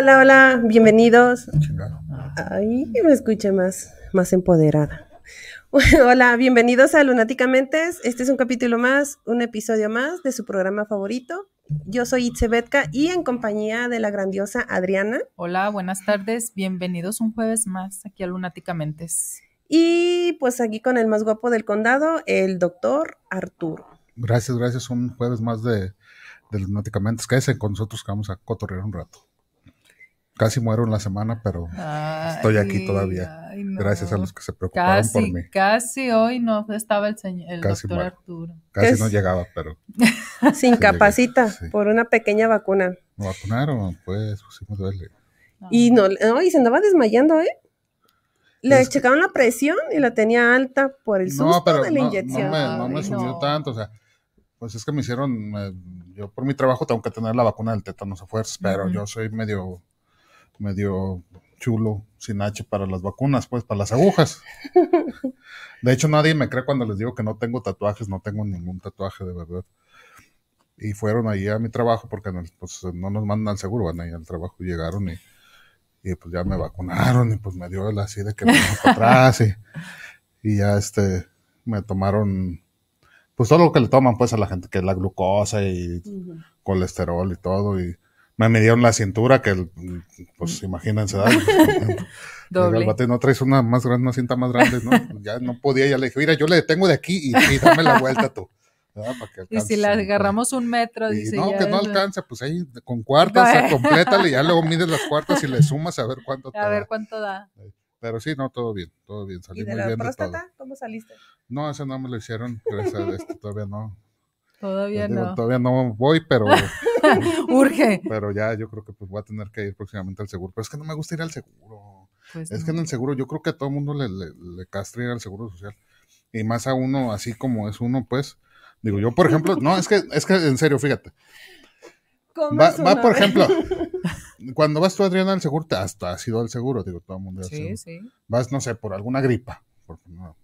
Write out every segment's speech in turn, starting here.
hola, hola, bienvenidos. Ay, me escuché más, más empoderada. hola, bienvenidos a Lunáticamente. Este es un capítulo más, un episodio más de su programa favorito. Yo soy Itze y en compañía de la grandiosa Adriana. Hola, buenas tardes. Bienvenidos un jueves más aquí a Lunáticamente. Y pues aquí con el más guapo del condado, el doctor Arturo. Gracias, gracias. Un jueves más de, de Lunáticamente. Quédense con nosotros que vamos a cotorrear un rato. Casi muero en la semana, pero estoy aquí todavía. Gracias a los que se preocuparon por mí. Casi hoy no estaba el, señor, el doctor Arturo. Casi no llegaba, pero. se incapacita por una pequeña vacuna. Me vacunaron, pues, pusimos duele. Y no, y se andaba desmayando, ¿eh? Le checaron la presión y la tenía alta por el susto de la inyección. No me, no me subió tanto, o sea, pues es que me hicieron, yo por mi trabajo tengo que tener la vacuna del tétanos a fuerzas, pero yo soy medio medio chulo, sin H para las vacunas, pues, para las agujas. De hecho, nadie me cree cuando les digo que no tengo tatuajes, no tengo ningún tatuaje de verdad. Y fueron ahí a mi trabajo porque pues, no, nos mandan al seguro, van ahí al trabajo, llegaron y, pues ya me vacunaron y pues me dio el así de que me para atrás y, ya este, me tomaron pues todo lo que le toman pues a la gente, que es la glucosa y colesterol y todo y me midieron la cintura, que pues imagínense, Doble. Bate, no traes una más grande, una cinta más grande, ¿no? ya no podía, ya le dije, mira, yo le detengo de aquí y, dame la vuelta tú. y si la agarramos un metro, dice, No, que no alcanza, pues ahí con cuartas, complétale, ya luego mides las cuartas y le sumas a ver cuánto da A ver cuánto da. Eh, pero sí, no, todo bien, todo bien, salí ¿Y de muy la bien próstata? ¿Cómo saliste? No, eso no me lo hicieron, gracias a todavía no. Todavía no. todavía no voy, pero urge. Pero ya yo creo que pues voy a tener que ir próximamente al seguro. Pero es que no me gusta ir al seguro. Pues es que en el seguro, yo creo que a todo mundo le, le, le castra al seguro social. Y más a uno, así como es uno, pues. Digo, yo, por ejemplo, no, es que, es que en serio, fíjate. Va, por ejemplo, cuando vas tú, Adriana, al seguro, hasta has, sido ido al seguro, digo, todo el mundo. Sí, sí. Vas, no sé, por alguna gripa.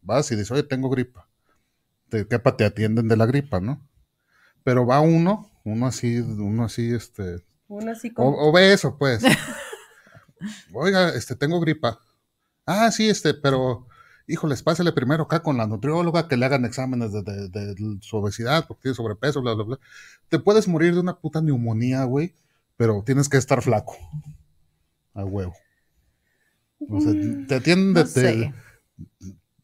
vas y dices, oye, tengo gripa. Te, te atienden de la gripa, ¿no? Pero va uno uno así, uno así, este. Uno así como. eso, pues. Oiga, este, tengo gripa. Ah, sí, este, pero, híjoles, pásale primero acá con la nutrióloga que le hagan exámenes de, su obesidad, porque tiene sobrepeso, bla, bla, bla. Te puedes morir de una puta neumonía, güey, pero tienes que estar flaco. A huevo. O sea, mm, te atienden de,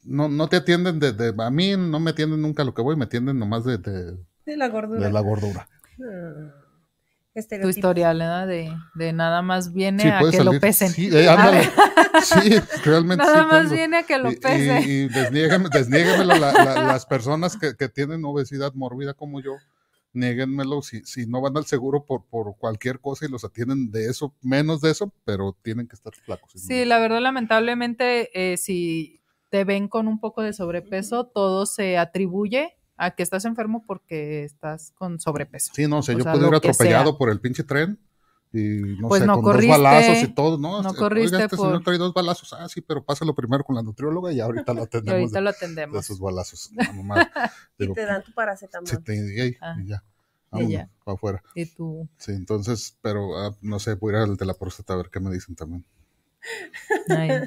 no, no, te atienden de, A mí no me atienden nunca a lo que voy, me atienden nomás de. de, de la gordura. De la gordura. Hmm. tu historial, De, de nada más viene a que lo pesen. Eh, ah. Nada más viene a que lo pesen. Y, y, las personas que, tienen obesidad mórbida como yo, nieguenmelo si, si no van al seguro por, cualquier cosa y los atienden de eso, menos de eso, pero tienen que estar flacos. Sí, la verdad, lamentablemente, eh, si te ven con un poco de sobrepeso, todo se atribuye a que estás enfermo porque estás con sobrepeso. Sí, no sé, yo pude puedo ir atropellado por el pinche tren y no pues sé, con corriste, dos balazos y todo, ¿no? No este, corriste Oiga, este por... señor trae dos balazos, ah, sí, pero pásalo primero con la nutrióloga y ahorita lo atendemos. y ahorita lo atendemos. De esos balazos, y te dan tu paracetamol. Sí, te, y, ah. y ya. y ya. Para afuera. Y tú. Sí, entonces, pero ah, no sé, voy a ir al de la próstata a ver qué me dicen también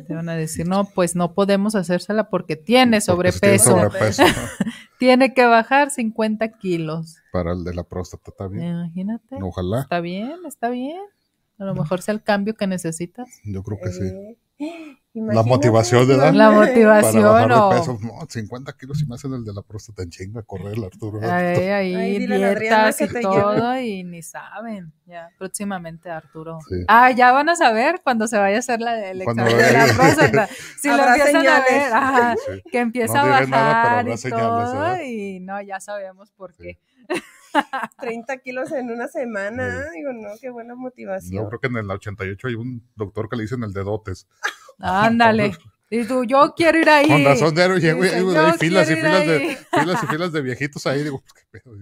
te van a decir, no, pues no podemos hacérsela porque tiene sobrepeso. tiene que bajar 50 kilos. Para el de la próstata, está bien. Imagínate. Ojalá. Está bien, está bien. A lo mejor sea el cambio que necesitas. Yo creo que sí. Eh, la motivación, de La motivación. Para bajar de peso. No, 50 kilos y me hacen el de la próstata en chinga, correr, Arturo. Ahí, ahí, dietas y todo, y ni saben. Ya, próximamente, Arturo. Ah, ya van a saber cuando se vaya a hacer la, el examen de la próstata. Si lo empiezan señales? a ver, que empieza a bajar y todo, y no, ya sabemos por qué. 30 kilos en una semana. Digo, no, qué buena motivación. Yo creo que en el 88 hay un doctor que le dicen el dedotes. Ándale. Y tú, yo quiero ir ahí. Con razón, de héroe, hay filas y filas, de, filas y filas de viejitos ahí. Digo, pues, qué pedo.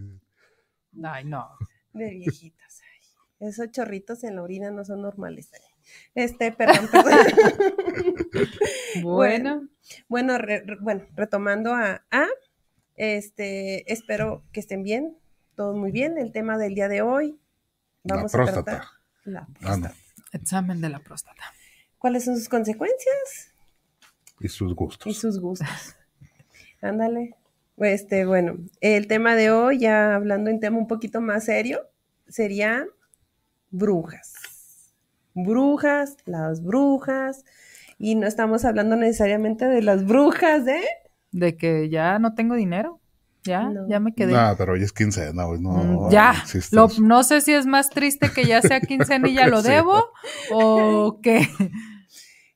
Ay, no. De viejitos. Ay. Esos chorritos en la orina no son normales. Este, perdón, bueno. Bueno, bueno, retomando a, a este, espero que estén bien, todo muy bien. El tema del día de hoy, vamos la próstata. a tratar la próstata. Examen de la próstata. ¿Cuáles son sus consecuencias? Y sus gustos. Y sus gustos. Ándale. Este, bueno, el tema de hoy, ya hablando en tema un poquito más serio, serían brujas. Brujas, las brujas, y no estamos hablando necesariamente de las brujas, ¿eh? De que ya no tengo dinero. Ya, ya me quedé. No, pero hoy es quincena, mm, no. ya, no, sé si es más triste que ya sea quincena y ya lo debo o qué.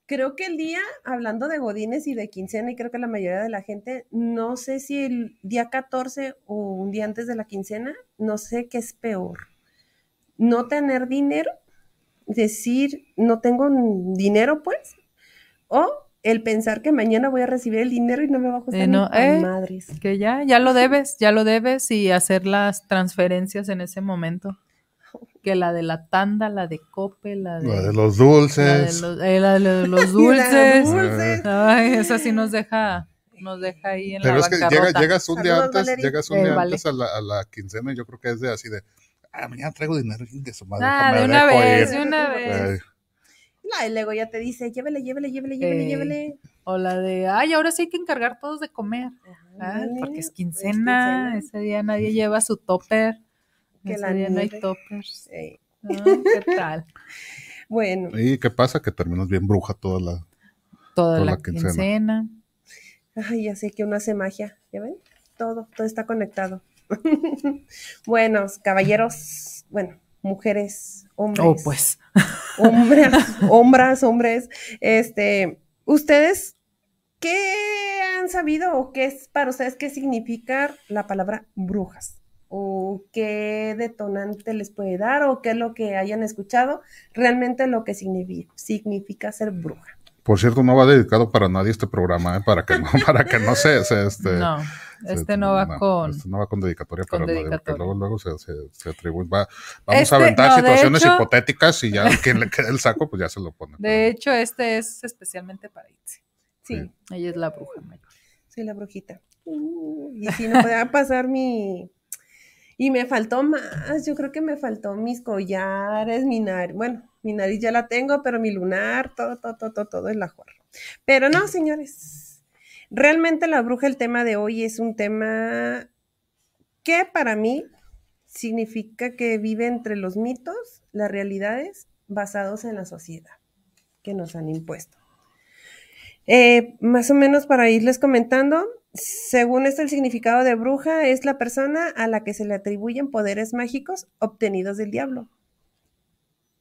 Creo que el día, hablando de godines y de quincena, y creo que la mayoría de la gente, no sé si el día 14 o un día antes de la quincena, no sé qué es peor. No tener dinero, decir, no tengo dinero, pues, o el pensar que mañana voy a recibir el dinero y no me va a costar eh, eh, madres. Que ya, ya lo debes, ya lo debes y hacer las transferencias en ese momento. Que la de la tanda, la de cope, la de, de los dulces. La de eh, los, dulces. Ay, esa sí nos deja nos deja ahí en Pero la es que llegas un día antes, llegas un día antes a la, a la quincena, yo creo que es de así de, ah, mañana traigo dinero de su madre. Ah, de una vez, de una vez. El ego luego ya te dice, llévele, llévele, llévele, llévele, llévele. O la de, ay, ahora sí hay que encargar todos de comer. Ah, porque es quincena, ese día nadie lleva su topper. Que ese día no hay toppers. Ah, ¿Qué tal? bueno. ¿Y qué pasa? Que terminas bien bruja toda la, la, quincena. quincena. Ay, así que uno hace magia, ¿ya ven? Todo, todo está conectado. bueno, caballeros, bueno, mujeres, hombres. Oh, pues. Hombres, hombres, hombres. Este, ustedes, ¿qué han sabido o qué es para ustedes qué significa la palabra brujas? ¿O qué detonante les puede dar? ¿O qué es lo que hayan escuchado? Realmente lo que significa, significa ser bruja. Por cierto, no va dedicado para nadie este programa, ¿eh? para que no, para que no se, este. No, este no va con. Este no va con dedicatoria para nadie, porque luego, se, se, atribuye. vamos a este, aventar situaciones hipotéticas y ya quien le quede el saco, pues ya se lo pone. De hecho, este es especialmente para Itzi. Sí, Ella es la bruja mayor. Sí, la brujita. Uh, y si no podía pasar mi. Y me faltó más, yo creo que me faltó mis collares, mi nariz... bueno, mi nariz ya la tengo, pero mi lunar, todo, todo, todo, todo es la juarra. Pero no, señores, realmente la bruja, el tema de hoy es un tema que para mí significa que vive entre los mitos, las realidades basados en la sociedad que nos han impuesto. Eh, más o menos para irles comentando, según este el significado de bruja es la persona a la que se le atribuyen poderes mágicos obtenidos del diablo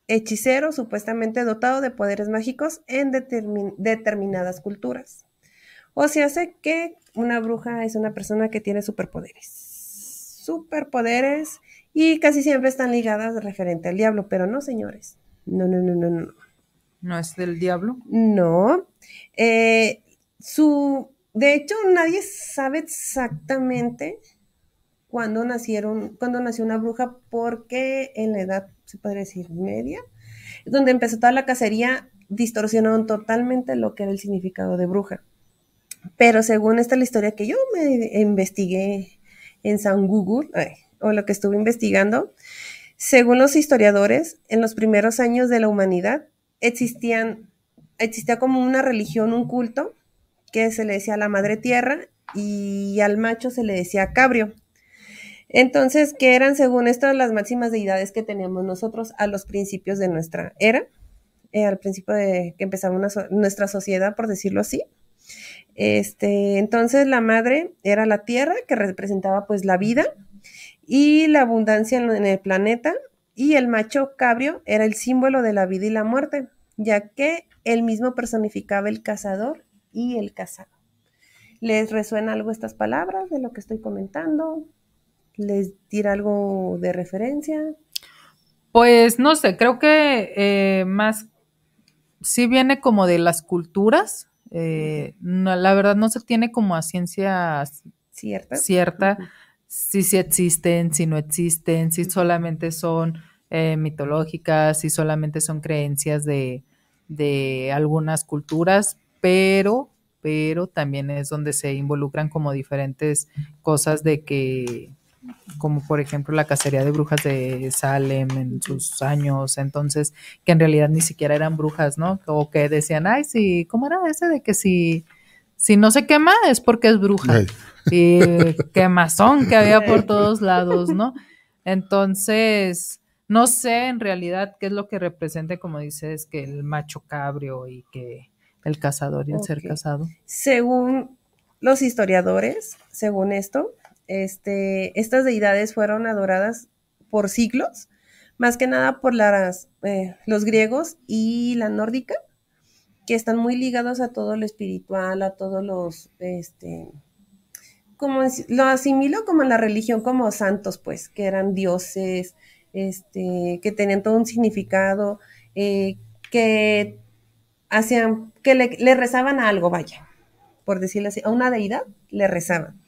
hechicero supuestamente dotado de poderes mágicos en determinadas culturas. O se hace que una bruja es una persona que tiene superpoderes. Superpoderes y casi siempre están ligadas referente al diablo, pero no, señores. No, no, no, no, no. ¿No es del diablo? No. Eh, su, de hecho, nadie sabe exactamente cuando nacieron, cuando nació una bruja, porque en la edad, se podría decir, media, donde empezó toda la cacería, distorsionaron totalmente lo que era el significado de bruja. Pero según esta la historia que yo me investigué en San Google, o lo que estuve investigando, según los historiadores, en los primeros años de la humanidad existían, existía como una religión, un culto, que se le decía a la madre tierra y al macho se le decía cabrio. Entonces, ¿qué eran según esto las máximas deidades que teníamos nosotros a los principios de nuestra era? Eh, al principio de que empezaba nuestra sociedad, por decirlo así. Este, entonces la madre era la tierra que representaba pues la vida y la abundancia en, el planeta y el macho cabrio era el símbolo de la vida y la muerte, ya que él mismo personificaba el cazador y el cazado. ¿Les resuena algo estas palabras de lo que estoy comentando? les dirá algo de referencia? Pues no sé, creo que eh, más sí viene como de las culturas. Eh, la verdad no se tiene como a ciencia cierta, cierta si, existen, si no existen, si solamente son eh, mitológicas, si solamente son creencias de, de algunas culturas, pero pero también es donde se involucran como diferentes cosas de que como por ejemplo la cacería de brujas de Salem en sus años, entonces, que en realidad ni siquiera eran brujas, ¿no? O que decían, ay, sí, ¿cómo era ese de que si, si no se quema es porque es bruja? Y quemazón que había por todos lados, ¿no? Entonces, no sé en realidad qué es lo que representa, como dices, que el macho cabrio y que el cazador y el ser casado. Según los historiadores, según esto, este, estas deidades fueron adoradas por siglos, más que nada por eh, los griegos y la nórdica, que están muy ligados a todo lo espiritual, a todos los, este, como lo asimilo como la religión, como santos, pues, que eran dioses, este, que tenían todo un significado, eh, que hacían, que le, le rezaban a algo, vaya, por decirlo así, a una deidad le rezaban.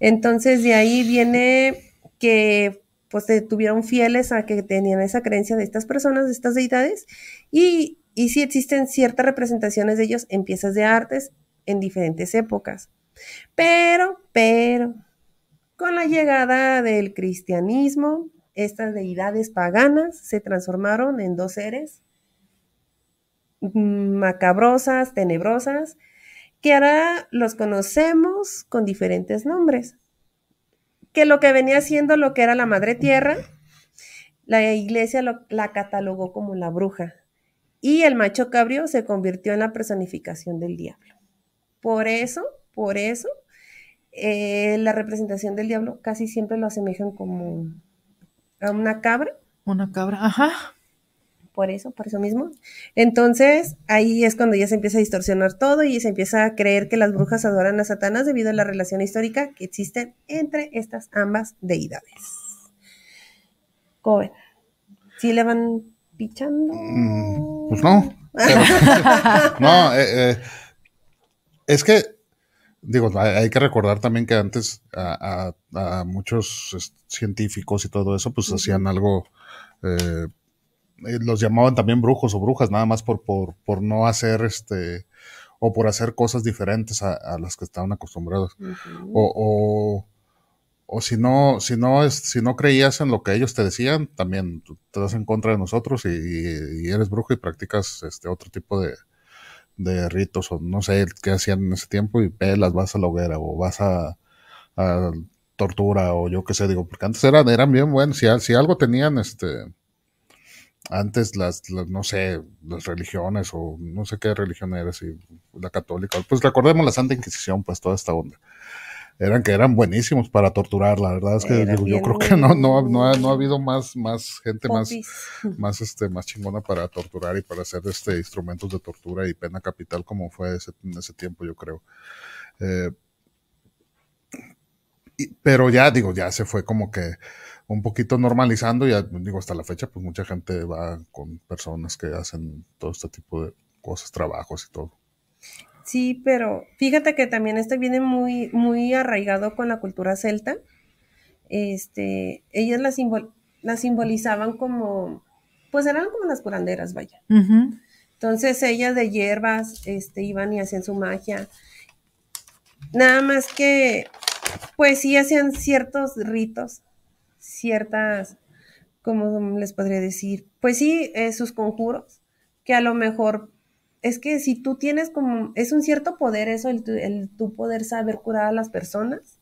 Entonces de ahí viene que pues se tuvieron fieles a que tenían esa creencia de estas personas, de estas deidades, y, y sí existen ciertas representaciones de ellos en piezas de artes en diferentes épocas. Pero, pero, con la llegada del cristianismo, estas deidades paganas se transformaron en dos seres mm, macabrosas, tenebrosas, que ahora los conocemos con diferentes nombres. Que lo que venía siendo lo que era la Madre Tierra, la iglesia la catalogó como la bruja y el macho cabrio se convirtió en la personificación del diablo. Por eso, por eso, eh, la representación del diablo casi siempre lo asemejan como a una cabra. Una cabra, ajá por eso, por eso mismo. Entonces, ahí es cuando ya se empieza a distorsionar todo y se empieza a creer que las brujas adoran a Satanás debido a la relación histórica que existe entre estas ambas deidades. ¿Coben? ¿Sí le van pichando? Mm, pues no. no, eh, eh, es que, digo, hay, que recordar también que antes a, muchos este, científicos y todo eso, pues hacían algo... Eh, eh, los llamaban también brujos o brujas, nada más por, por, no hacer este o por hacer cosas diferentes a, las que estaban acostumbrados. o, o, si no, si no, si no creías en lo que ellos te decían, también te das en contra de nosotros y, eres brujo y practicas este otro tipo de, de ritos o no sé qué hacían en ese tiempo y pelas, vas a la hoguera o vas a, a tortura o yo qué sé, digo, porque antes eran, eran bien buenos, si, si algo tenían, este, antes las, no sé, las religiones o no sé qué religión era, si la católica, pues recordemos la Santa Inquisición, pues toda esta onda. Eran que eran buenísimos para torturar, la verdad es que yo creo que no, no, no, ha, habido más, más gente más, más, este, más chingona para torturar y para hacer este, instrumentos de tortura y pena capital como fue ese, en ese tiempo, yo creo. Eh, pero ya digo, ya se fue como que un poquito normalizando, ya digo, hasta la fecha, pues mucha gente va con personas que hacen todo este tipo de cosas, trabajos y todo. Sí, pero fíjate que también este viene muy, muy arraigado con la cultura celta. Este, ellas la, simbolizaban como, pues eran como las curanderas, vaya. Entonces ellas de hierbas este, iban y hacían su magia. Nada más que, pues sí hacían ciertos ritos ciertas, ¿cómo les podría decir? Pues sí, eh, sus conjuros, que a lo mejor es que si tú tienes como, es un cierto poder eso, el, el tu poder saber curar a las personas,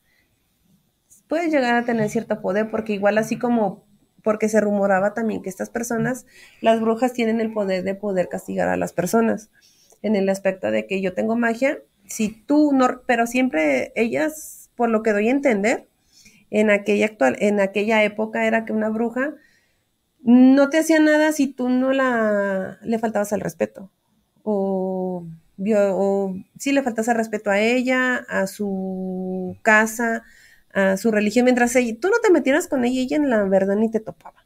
puedes llegar a tener cierto poder, porque igual así como, porque se rumoraba también que estas personas, las brujas tienen el poder de poder castigar a las personas, en el aspecto de que yo tengo magia, si tú no, pero siempre ellas, por lo que doy a entender, en aquella, actual, en aquella época era que una bruja no te hacía nada si tú no la, le faltabas al respeto. O, si le faltas al respeto a ella, a su casa, a su religión, mientras ella, tú no te metieras con ella, ella en la verdad ni te topaba.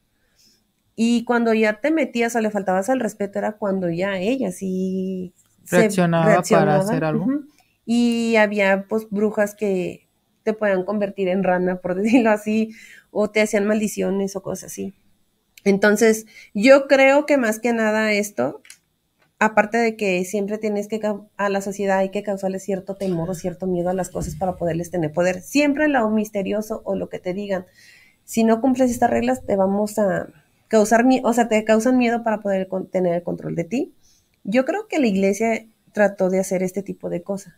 Y cuando ya te metías o le faltabas al respeto era cuando ya ella sí reaccionaba, para hacer algo. Y había pues brujas que te puedan convertir en rana, por decirlo así, o te hacían maldiciones o cosas así. Entonces, yo creo que más que nada esto, aparte de que siempre tienes que a la sociedad hay que causarle cierto temor o cierto miedo a las cosas para poderles tener poder. Siempre lo misterioso o lo que te digan. Si no cumples estas reglas, te vamos a causar miedo, o sea, te causan miedo para poder tener el control de ti. Yo creo que la iglesia trató de hacer este tipo de cosas.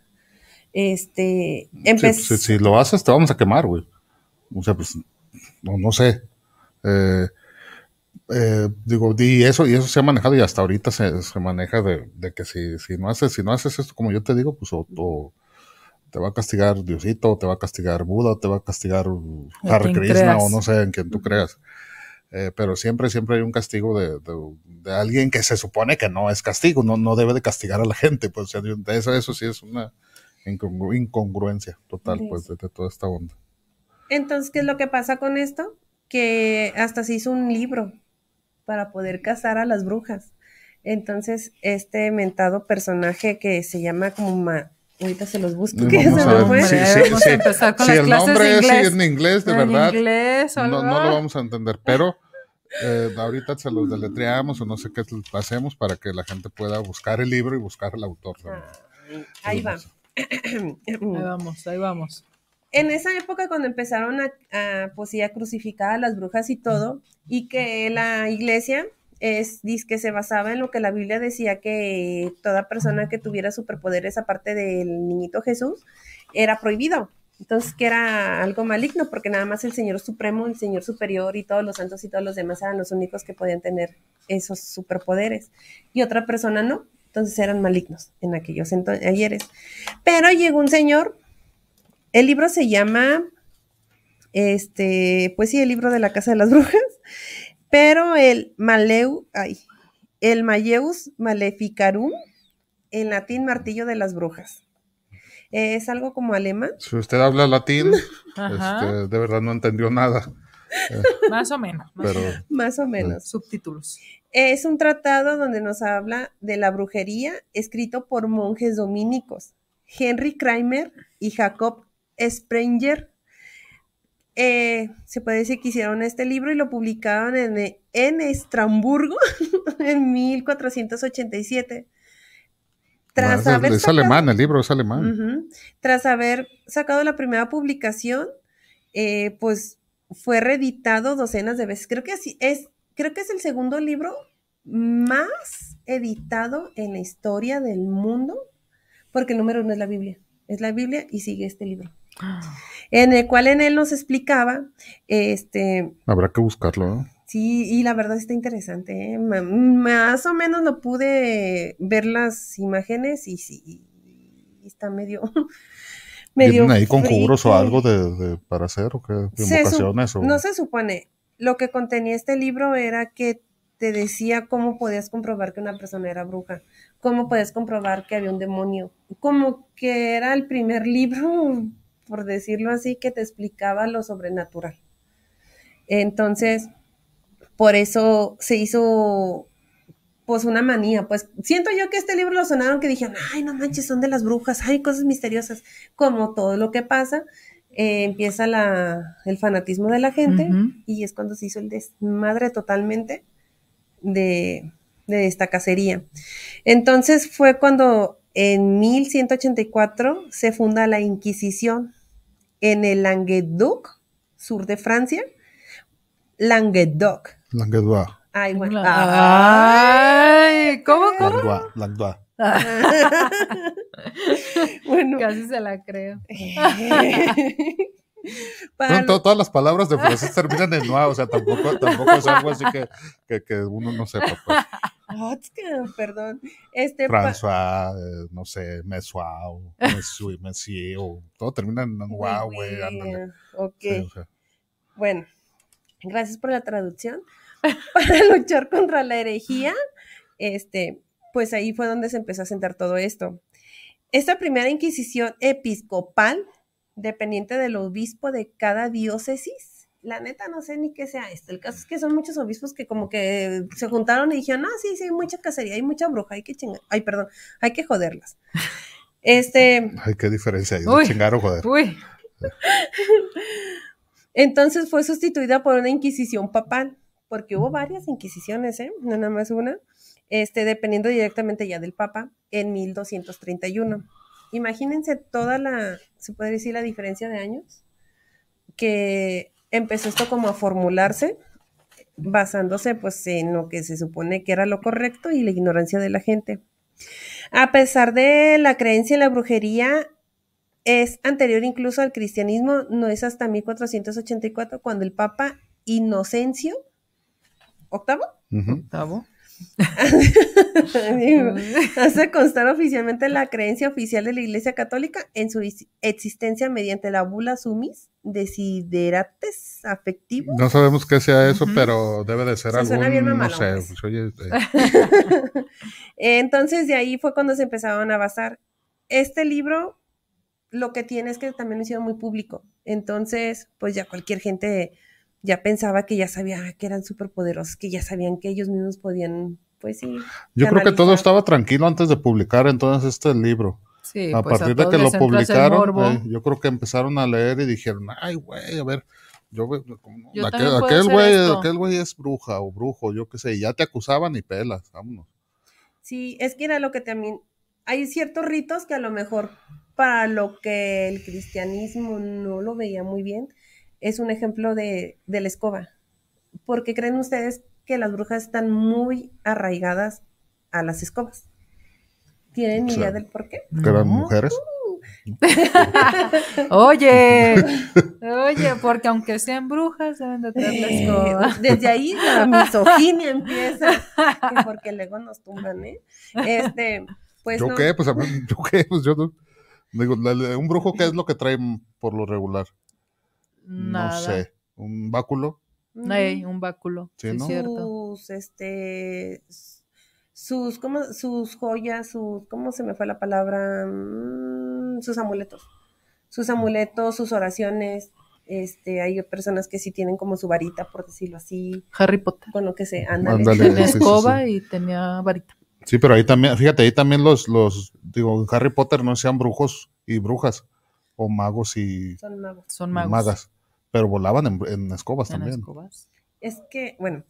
Este, pues, Si, lo haces, te vamos a quemar, güey. O sea, pues, no, sé. Eh, eh, digo, y eso, y eso se ha manejado y hasta ahorita se, maneja de, que si, si, no haces, si no haces esto como yo te digo, pues o, te va a castigar Diosito, te va a castigar Buda, te va a castigar Harry Krishna, o no sé en quién tú creas. Eh, pero siempre, siempre hay un castigo de, alguien que se supone que no es castigo, no, no debe de castigar a la gente. Pues eso, eso sí es una, incongruencia total, pues, de, toda esta onda. Entonces, ¿qué es lo que pasa con esto? Que hasta se hizo un libro para poder cazar a las brujas. Entonces, este mentado personaje que se llama como Ma Ahorita se los busco. Que el nombre es en inglés, de verdad. no, lo vamos a entender, pero eh, ahorita se los deletreamos o no sé qué hacemos para que la gente pueda buscar el libro y buscar el autor. Ah, ahí va ahí vamos, ahí vamos. En esa época cuando empezaron a, a pues crucificar a las brujas y todo, y que la iglesia es, se basaba en lo que la Biblia decía que toda persona que tuviera superpoderes aparte del niñito Jesús era prohibido. Entonces, que era algo maligno, porque nada más el Señor Supremo, el Señor Superior y todos los santos y todos los demás eran los únicos que podían tener esos superpoderes. Y otra persona no. Entonces eran malignos en aquellos ayeres. Pero llegó un señor, el libro se llama, este, pues sí, el libro de la casa de las brujas, pero el Maleu, ay, el Maleus Maleficarum, en latín martillo de las brujas. es algo como alemán. Si usted habla latín, este, de verdad no entendió nada más o menos. Más, o menos. Subtítulos. Es un tratado donde nos habla de la brujería escrito por monjes dominicos, Henry Kramer y Jacob Sprenger. Eh, se puede decir que hicieron este libro y lo publicaron en, en Estramburgo en 1487. Tras haber es, sacado, alemán, el libro es alemán. tras haber sacado la primera publicación, eh, pues fue reeditado docenas de veces. Creo que así es, creo que es el segundo libro más editado en la historia del mundo, porque el número uno es la Biblia. Es la Biblia y sigue este libro. En el cual en él nos explicaba, este... Habrá que buscarlo, ¿no? Sí, y la verdad está interesante. ¿eh? Más o menos lo pude ver las imágenes y sí, está medio, medio ahí cubros o algo para hacer o qué? Invocaciones, No se supone. Lo que contenía este libro era que te decía cómo podías comprobar que una persona era bruja, cómo podías comprobar que había un demonio. Como que era el primer libro, por decirlo así, que te explicaba lo sobrenatural. Entonces, por eso se hizo pues una manía, pues siento yo que este libro lo sonaron que dijeron, ay, no manches, son de las brujas, hay cosas misteriosas, como todo lo que pasa, eh, empieza el fanatismo de la gente y es cuando se hizo el desmadre totalmente de, de esta cacería. Entonces fue cuando en 1184 se funda la Inquisición en el Languedoc, sur de Francia. Languedoc. Languedoc Ay, bueno. Ay, ¿cómo, cómo? Langua, bueno. Casi se la creo. todas las palabras de francés terminan en noa, o sea, tampoco, tampoco es algo así que, que, uno no sepa. Pues. Ah, perdón. Este François, eh, no sé, mesua Mesui, o todo termina en noa, güey, ándale. Ok. Bueno, gracias por la traducción. para luchar contra la herejía, este, pues ahí fue donde se empezó a sentar todo esto. Esta primera inquisición episcopal, dependiente del obispo de cada diócesis, la neta no sé ni qué sea esto. El caso es que son muchos obispos que como que se juntaron y dijeron, no, sí, sí, hay mucha cacería, hay mucha bruja, hay que chingar, perdón, hay que joderlas. Este... Ay, qué diferencia hay, chingar o joder. Entonces fue sustituida por una inquisición papal porque hubo varias inquisiciones, ¿eh? no nada más una, este, dependiendo directamente ya del Papa, en 1231. Imagínense toda la, se puede decir, la diferencia de años, que empezó esto como a formularse, basándose pues en lo que se supone que era lo correcto y la ignorancia de la gente. A pesar de la creencia en la brujería, es anterior incluso al cristianismo, no es hasta 1484 cuando el Papa Inocencio octavo. Octavo. hace constar oficialmente la creencia oficial de la Iglesia Católica en su existencia mediante la bula sumis desiderates afectivo. No sabemos qué sea eso, pero debe de ser se no Entonces de ahí fue cuando se empezaron a basar. Este libro lo que tiene es que también ha sido muy público. Entonces, pues ya cualquier gente ya pensaba que ya sabía ah, que eran superpoderosos, que ya sabían que ellos mismos podían, pues sí. Yo creo que todo estaba tranquilo antes de publicar entonces este libro. Sí, a pues, partir de que lo publicaron, eh, yo creo que empezaron a leer y dijeron, ay, güey, a ver, yo, aquel güey, aquel güey es bruja o brujo, yo qué sé, ya te acusaban y pelas, vámonos. Sí, es que era lo que también, hay ciertos ritos que a lo mejor para lo que el cristianismo no lo veía muy bien, es un ejemplo de, la escoba. ¿Por qué creen ustedes que las brujas están muy arraigadas a las escobas. ¿Tienen idea del por qué? ¿Que eran mujeres? oye, oye, porque aunque sean brujas, deben de tener la eh, escoba. Desde ahí la misoginia empieza, porque luego nos tumban, ¿eh? Este, pues ¿Yo qué? Pues ¿yo qué? Pues yo digo, un brujo, ¿qué es lo que traen por lo regular? No sé. ¿Un báculo? No, hay un báculo. Sí, Sus, este, sus, sus joyas, sus, ¿cómo se me fue la palabra? Mm, sus amuletos. Sus mm. amuletos, sus oraciones. Este, hay personas que sí tienen como su varita, por decirlo así. Harry Potter. Con lo que se anda. Tenía escoba y tenía varita. Sí, pero ahí también, fíjate, ahí también los, los, digo, Harry Potter no sean brujos y brujas, magos y Son magas, pero volaban en, escobas ¿En también. Escobas? Es que, bueno,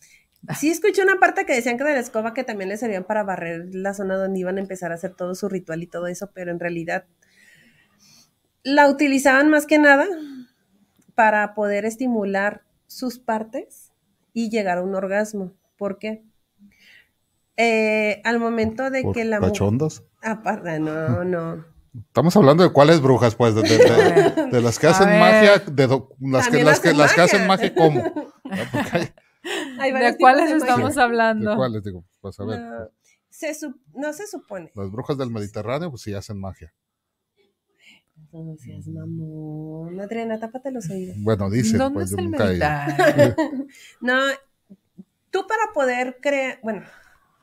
ah. Sí escuché una parte que decían que de la escoba que también le servían para barrer la zona donde iban a empezar a hacer todo su ritual y todo eso, pero en realidad la utilizaban más que nada para poder estimular sus partes y llegar a un orgasmo. porque eh, al momento de que la aparte ah, no, no. Estamos hablando de cuáles brujas, pues, de, las que hacen magia, de las, que, las, que, las que hacen magia, ¿cómo? ¿De cuáles estamos hablando? cuáles? Digo, pues, a ver. No se, supone. Las brujas del Mediterráneo, pues sí hacen magia. No mamón. Adriana, tápate los oídos. Bueno, dice, pues, No, tú para poder crear, bueno,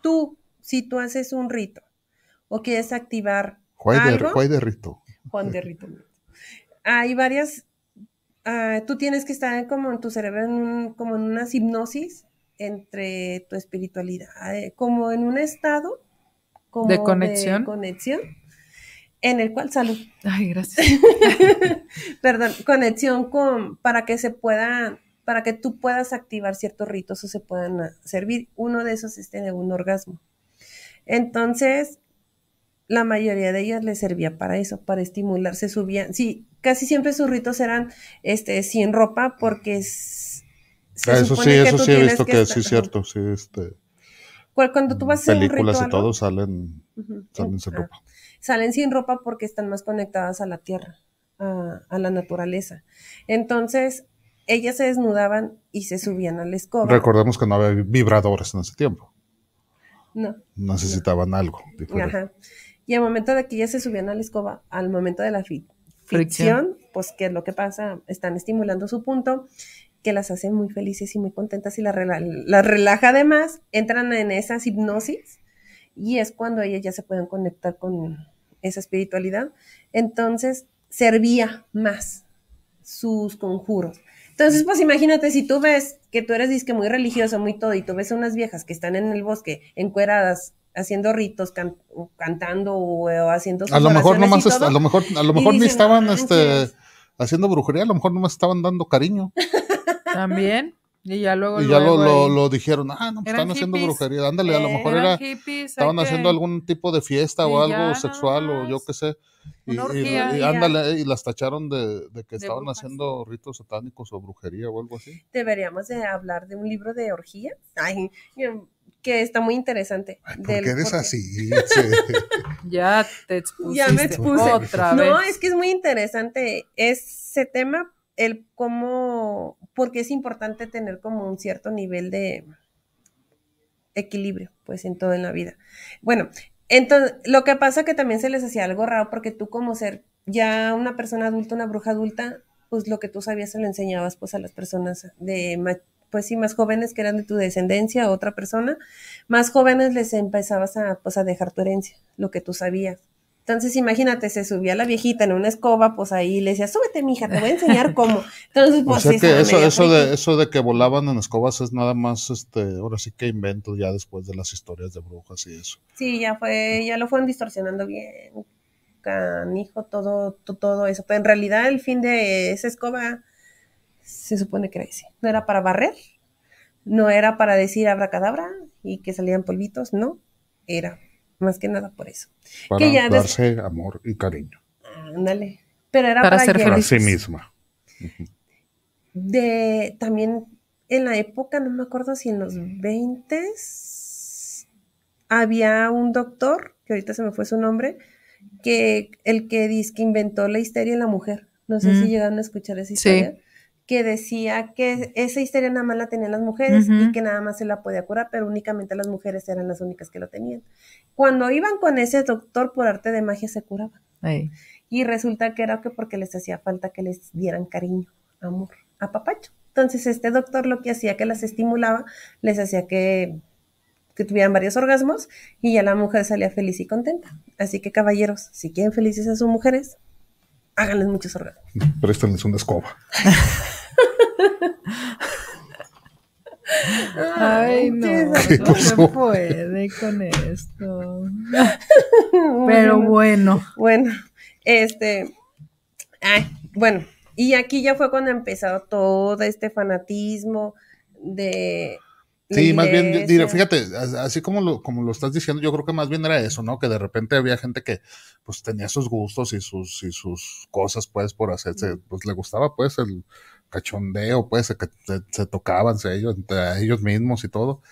tú, si tú haces un rito o quieres activar Juan de, Rito. Juan de Rito. Hay varias. Ah, tú tienes que estar como en tu cerebro, como en una hipnosis entre tu espiritualidad, eh, como en un estado de conexión. De conexión en el cual salud. Ay, gracias. Perdón, conexión con para que se pueda para que tú puedas activar ciertos ritos o se puedan servir. Uno de esos es tener un orgasmo. Entonces, la mayoría de ellas les servía para eso, para estimular, se subían, sí, casi siempre sus ritos eran este, sin ropa porque eso sí, eso sí he visto que, sí es cierto, sí, este, cuando tú vas a un Películas y todo salen, salen sin ropa. Salen sin ropa porque están más conectadas a la tierra, a, la naturaleza. Entonces, ellas se desnudaban y se subían al escoba. Recordemos que no había vibradores en ese tiempo. No. Necesitaban algo. Ajá. Y al momento de que ya se subían a la escoba, al momento de la fricción, pues que es lo que pasa, están estimulando su punto, que las hacen muy felices y muy contentas y las relaja además, entran en esas hipnosis y es cuando ellas ya se pueden conectar con esa espiritualidad. Entonces, servía más sus conjuros. Entonces, pues imagínate si tú ves que tú eres disque muy religioso, muy todo, y tú ves a unas viejas que están en el bosque encueradas haciendo ritos, cantando o, haciendo a lo mejor no más a lo mejor a lo mejor ni estaban ah, este haciendo brujería, a lo mejor no más estaban dando cariño. También y ya luego, y ya lo, dijeron, ah, no, pues están haciendo brujería, ándale, a lo mejor era estaban haciendo algún tipo de fiesta o algo sexual o yo qué sé. Y, ándale, y las tacharon de, que estaban haciendo ritos satánicos o brujería o algo así. Deberíamos de hablar de un libro de orgía. Ay, que está muy interesante. así? ya te expusiste. Ya me expuse. Otra vez. No, es que es muy interesante ese tema, el cómo, porque es importante tener como un cierto nivel de equilibrio, pues en todo en la vida. Bueno, entonces, lo que pasa que también se les hacía algo raro porque tú como ser ya una persona adulta, una bruja adulta, pues lo que tú sabías se lo enseñabas pues a las personas de pues sí, más jóvenes que eran de tu descendencia, otra persona, más jóvenes les empezabas a, pues, a dejar tu herencia, lo que tú sabías. Entonces, imagínate, se subía la viejita en una escoba, pues ahí le decía, súbete, mija, te voy a enseñar cómo. Entonces, pues, sí eso, eso, de, eso de que volaban en escobas es nada más, este, ahora sí que invento ya después de las historias de brujas y eso. Sí, ya fue, ya lo fueron distorsionando bien, canijo, todo, todo eso. Pero en realidad el fin de esa escoba se supone que era ese. No era para barrer, no era para decir abracadabra y que salían polvitos, no, era más que nada por eso. Para darse amor y cariño. Ándale, pero era para, ser feliz. sí misma. De también en la época, no me acuerdo si en los 20 había un doctor, que ahorita se me fue su nombre, que el que dice que inventó la histeria en la mujer. No sé si mm. llegaron a escuchar esa historia que decía que esa histeria nada más la tenían las mujeres y que nada más se la podía curar, pero únicamente las mujeres eran las únicas que lo tenían. Cuando iban con ese doctor por arte de magia se curaba. Y resulta que era que porque les hacía falta que les dieran cariño, amor, a apapacho. Entonces este doctor lo que hacía que las estimulaba, les hacía que, tuvieran varios orgasmos y ya la mujer salía feliz y contenta. Así que caballeros, si quieren felices a sus mujeres, háganles muchos orgasmos. Préstanles una escoba. Ah, ay, no, no se puede con esto. Pero bueno. Bueno, este. bueno, y aquí ya fue cuando empezó todo este fanatismo de. Sí, más bien, fíjate, así como lo, como lo estás diciendo, yo creo que más bien era eso, ¿no? Que de repente había gente que pues tenía sus gustos y sus, y sus cosas, pues, por hacerse, mm. pues le gustaba, pues, el, cachondeo, pues, se, se, tocaban ellos, entre ellos mismos y todo.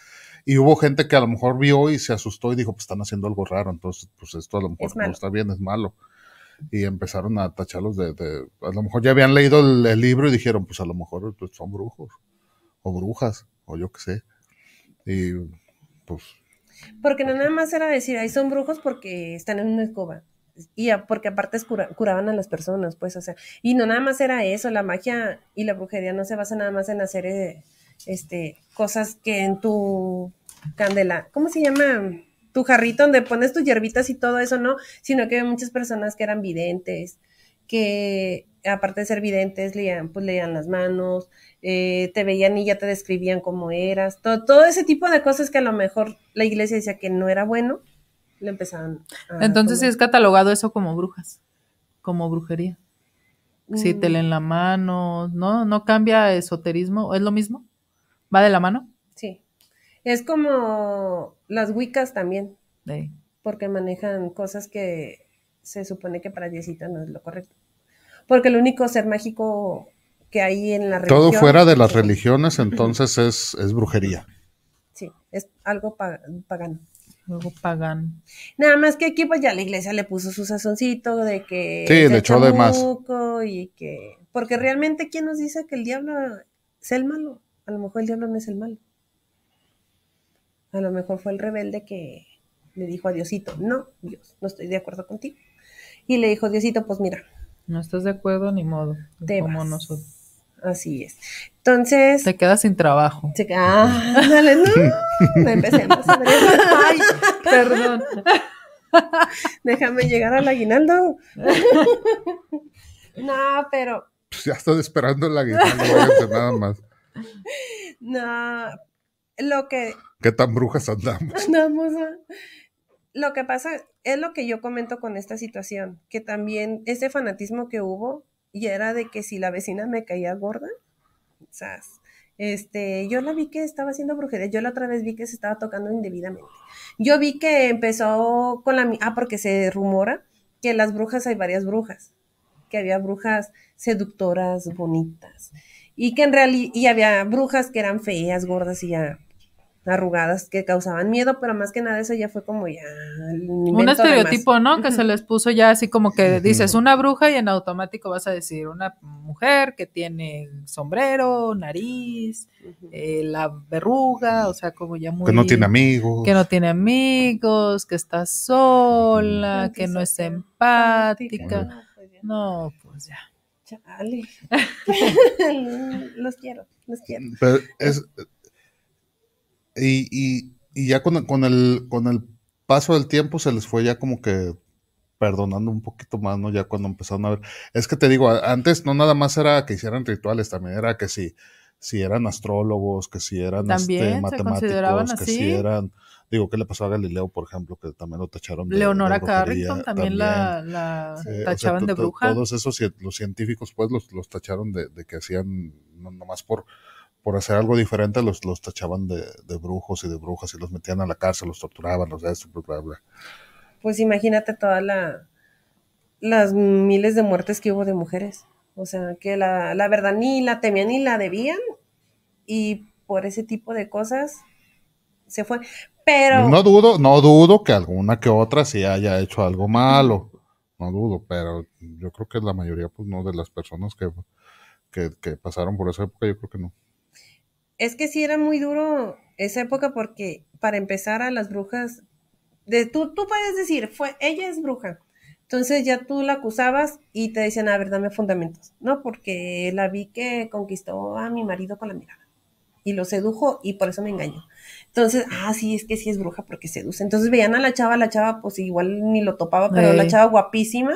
Y hubo gente que a lo mejor vio y se asustó y dijo, pues están haciendo algo raro, entonces, pues esto a lo mejor no está bien, es malo. Y empezaron a tacharlos de, de a lo mejor ya habían leído el, libro y dijeron, pues a lo mejor pues, son brujos, o brujas, o yo qué sé. Y pues... Porque no nada más era decir, ahí son brujos porque están en una escoba y porque aparte curaban a las personas, pues, o sea, y no nada más era eso, la magia y la brujería no se basa nada más en hacer eh, este, cosas que en tu candela, ¿cómo se llama? Tu jarrito donde pones tus hierbitas y todo eso, ¿no? Sino que había muchas personas que eran videntes, que aparte de ser videntes, leían, pues leían las manos, eh, te veían y ya te describían cómo eras, todo, todo ese tipo de cosas que a lo mejor la iglesia decía que no era bueno, entonces si es catalogado eso como brujas, como brujería. Si te mm. leen la mano, ¿no? ¿No cambia esoterismo? ¿Es lo mismo? ¿Va de la mano? Sí. Es como las wicas también. Porque manejan cosas que se supone que para diecita no es lo correcto. Porque el único ser mágico que hay en la religión... Todo fuera de las religiones entonces es, es brujería. Sí, es algo pagano. Luego pagan Nada más que aquí, pues ya la iglesia le puso su sazoncito de que. Sí, le echó de más. Y que. Porque realmente, ¿quién nos dice que el diablo es el malo? A lo mejor el diablo no es el malo. A lo mejor fue el rebelde que le dijo a Diosito: No, Dios, no estoy de acuerdo contigo. Y le dijo: Diosito, pues mira. No estás de acuerdo, ni modo. como nosotros. Así es. Entonces. Te quedas sin trabajo. Se, ah, dale, no, no empecemos. Perdón. Déjame llegar al aguinaldo. no, pero. Pues ya estoy esperando el aguinaldo, nada más. No, lo que. ¿Qué tan brujas andamos? Andamos. Lo que pasa es lo que yo comento con esta situación, que también este fanatismo que hubo, y era de que si la vecina me caía gorda, o este, yo la vi que estaba haciendo brujería, yo la otra vez vi que se estaba tocando indebidamente. Yo vi que empezó con la... Ah, porque se rumora que las brujas, hay varias brujas, que había brujas seductoras, bonitas, y que en realidad, y había brujas que eran feas, gordas y ya arrugadas que causaban miedo, pero más que nada eso ya fue como ya... Un estereotipo, ¿no? Que se les puso ya así como que dices una bruja y en automático vas a decir una mujer que tiene sombrero, nariz, eh, la verruga, o sea, como ya muy... Que no tiene amigos. Que no tiene amigos, que está sola, que no es empática. No, pues ya. Chale. los quiero, los quiero. Pero y, y, ya con, el, con el paso del tiempo se les fue ya como que perdonando un poquito más, ¿no? Ya cuando empezaron a ver. Es que te digo, antes no nada más era que hicieran rituales, también era que si, si eran astrólogos, que si eran este, matemáticos, que si eran. Digo, ¿qué le pasó a Galileo, por ejemplo? Que también lo tacharon Leonora Carrington también, la, tachaban de bruja. Todos esos, los científicos, pues los, los tacharon de, que hacían, no, nomás por por hacer algo diferente los, los tachaban de, brujos y de brujas y los metían a la cárcel, los torturaban, los eso, bla, bla. Pues imagínate todas la, las miles de muertes que hubo de mujeres. O sea, que la, la verdad ni la temían ni la debían y por ese tipo de cosas se fue. Pero... No dudo, no dudo que alguna que otra sí haya hecho algo malo, no dudo, pero yo creo que la mayoría, pues no, de las personas que, que, que pasaron por esa época, yo creo que no es que sí era muy duro esa época porque para empezar a las brujas, de, tú, tú puedes decir, fue, ella es bruja. Entonces ya tú la acusabas y te decían, a ver, dame fundamentos. No, porque la vi que conquistó a mi marido con la mirada y lo sedujo y por eso me engañó. Entonces, ah, sí, es que sí es bruja porque seduce. Entonces veían a la chava, la chava pues igual ni lo topaba, pero la chava guapísima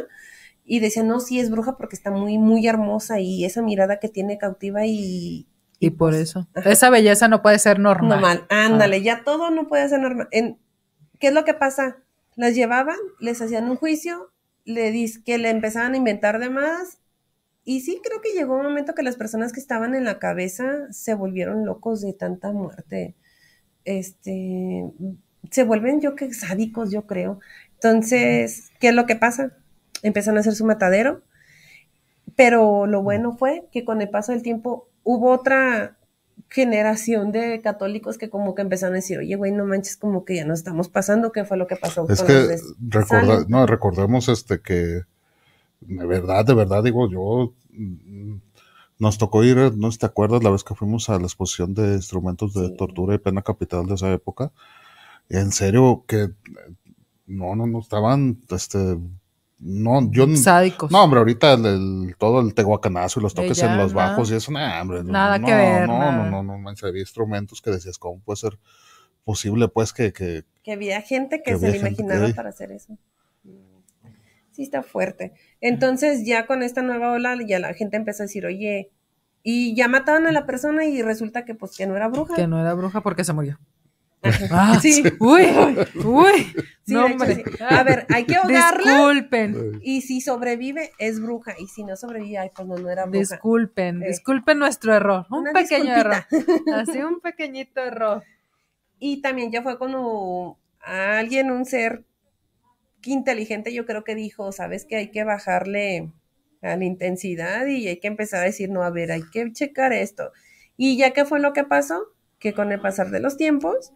y decían, no, sí es bruja porque está muy, muy hermosa y esa mirada que tiene cautiva y, y por pues, eso. Esa belleza no puede ser normal. Normal, ah. ándale, ya todo no puede ser normal. En, ¿Qué es lo que pasa? Las llevaban, les hacían un juicio, le dis, que le empezaban a inventar de más. Y sí, creo que llegó un momento que las personas que estaban en la cabeza se volvieron locos de tanta muerte. Este, se vuelven, yo que sádicos, yo creo. Entonces, ¿qué es lo que pasa? Empezaron a hacer su matadero, pero lo bueno fue que con el paso del tiempo hubo otra generación de católicos que como que empezaron a decir, oye, güey, no manches, como que ya nos estamos pasando, ¿qué fue lo que pasó? Es que no, recordemos este que, de verdad, de verdad, digo, yo, mm, nos tocó ir, no te acuerdas, la vez que fuimos a la exposición de instrumentos de tortura y pena capital de esa época, en serio que, no, no, no, estaban, este, no, yo. Sádicos. No, hombre, ahorita el, todo el tehuacanazo y los toques en los bajos y eso, nah, hombre, nada que ver. No, no, no, no, no, había instrumentos que decías, ¿cómo puede ser posible, pues, que. Que, que había gente que, se imaginaba para hacer eso. Sí, está fuerte. Entonces, ya con esta nueva ola, ya la gente empezó a decir, oye, y ya mataban a la persona y resulta que, pues, que no era bruja. Que no era bruja porque se murió. Ah, sí. Uy, uy. A ver, hay que ahogarla. Disculpen. Y si sobrevive, es bruja. Y si no sobrevive, ay, pues no, era bruja. Disculpen, eh, disculpen nuestro error. Un pequeño error. Así, un pequeñito error. Y también ya fue como alguien, un ser inteligente, yo creo que dijo, sabes que hay que bajarle a la intensidad y hay que empezar a decir, no, a ver, hay que checar esto. Y ya que fue lo que pasó, que con el pasar de los tiempos,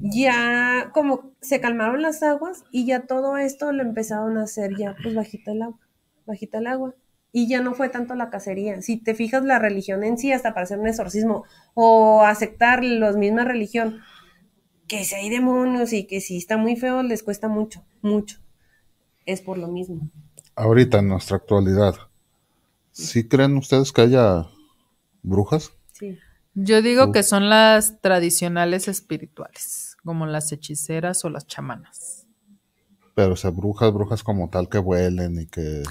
ya como se calmaron las aguas y ya todo esto lo empezaron a hacer ya pues bajita el agua, bajita el agua. Y ya no fue tanto la cacería. Si te fijas la religión en sí, hasta para hacer un exorcismo o aceptar la misma religión, que si hay demonios y que si está muy feo, les cuesta mucho, mucho. Es por lo mismo. Ahorita en nuestra actualidad, ¿sí creen ustedes que haya brujas? Sí. Yo digo que son las tradicionales espirituales, como las hechiceras o las chamanas. Pero, o brujas, brujas como tal que vuelen y que.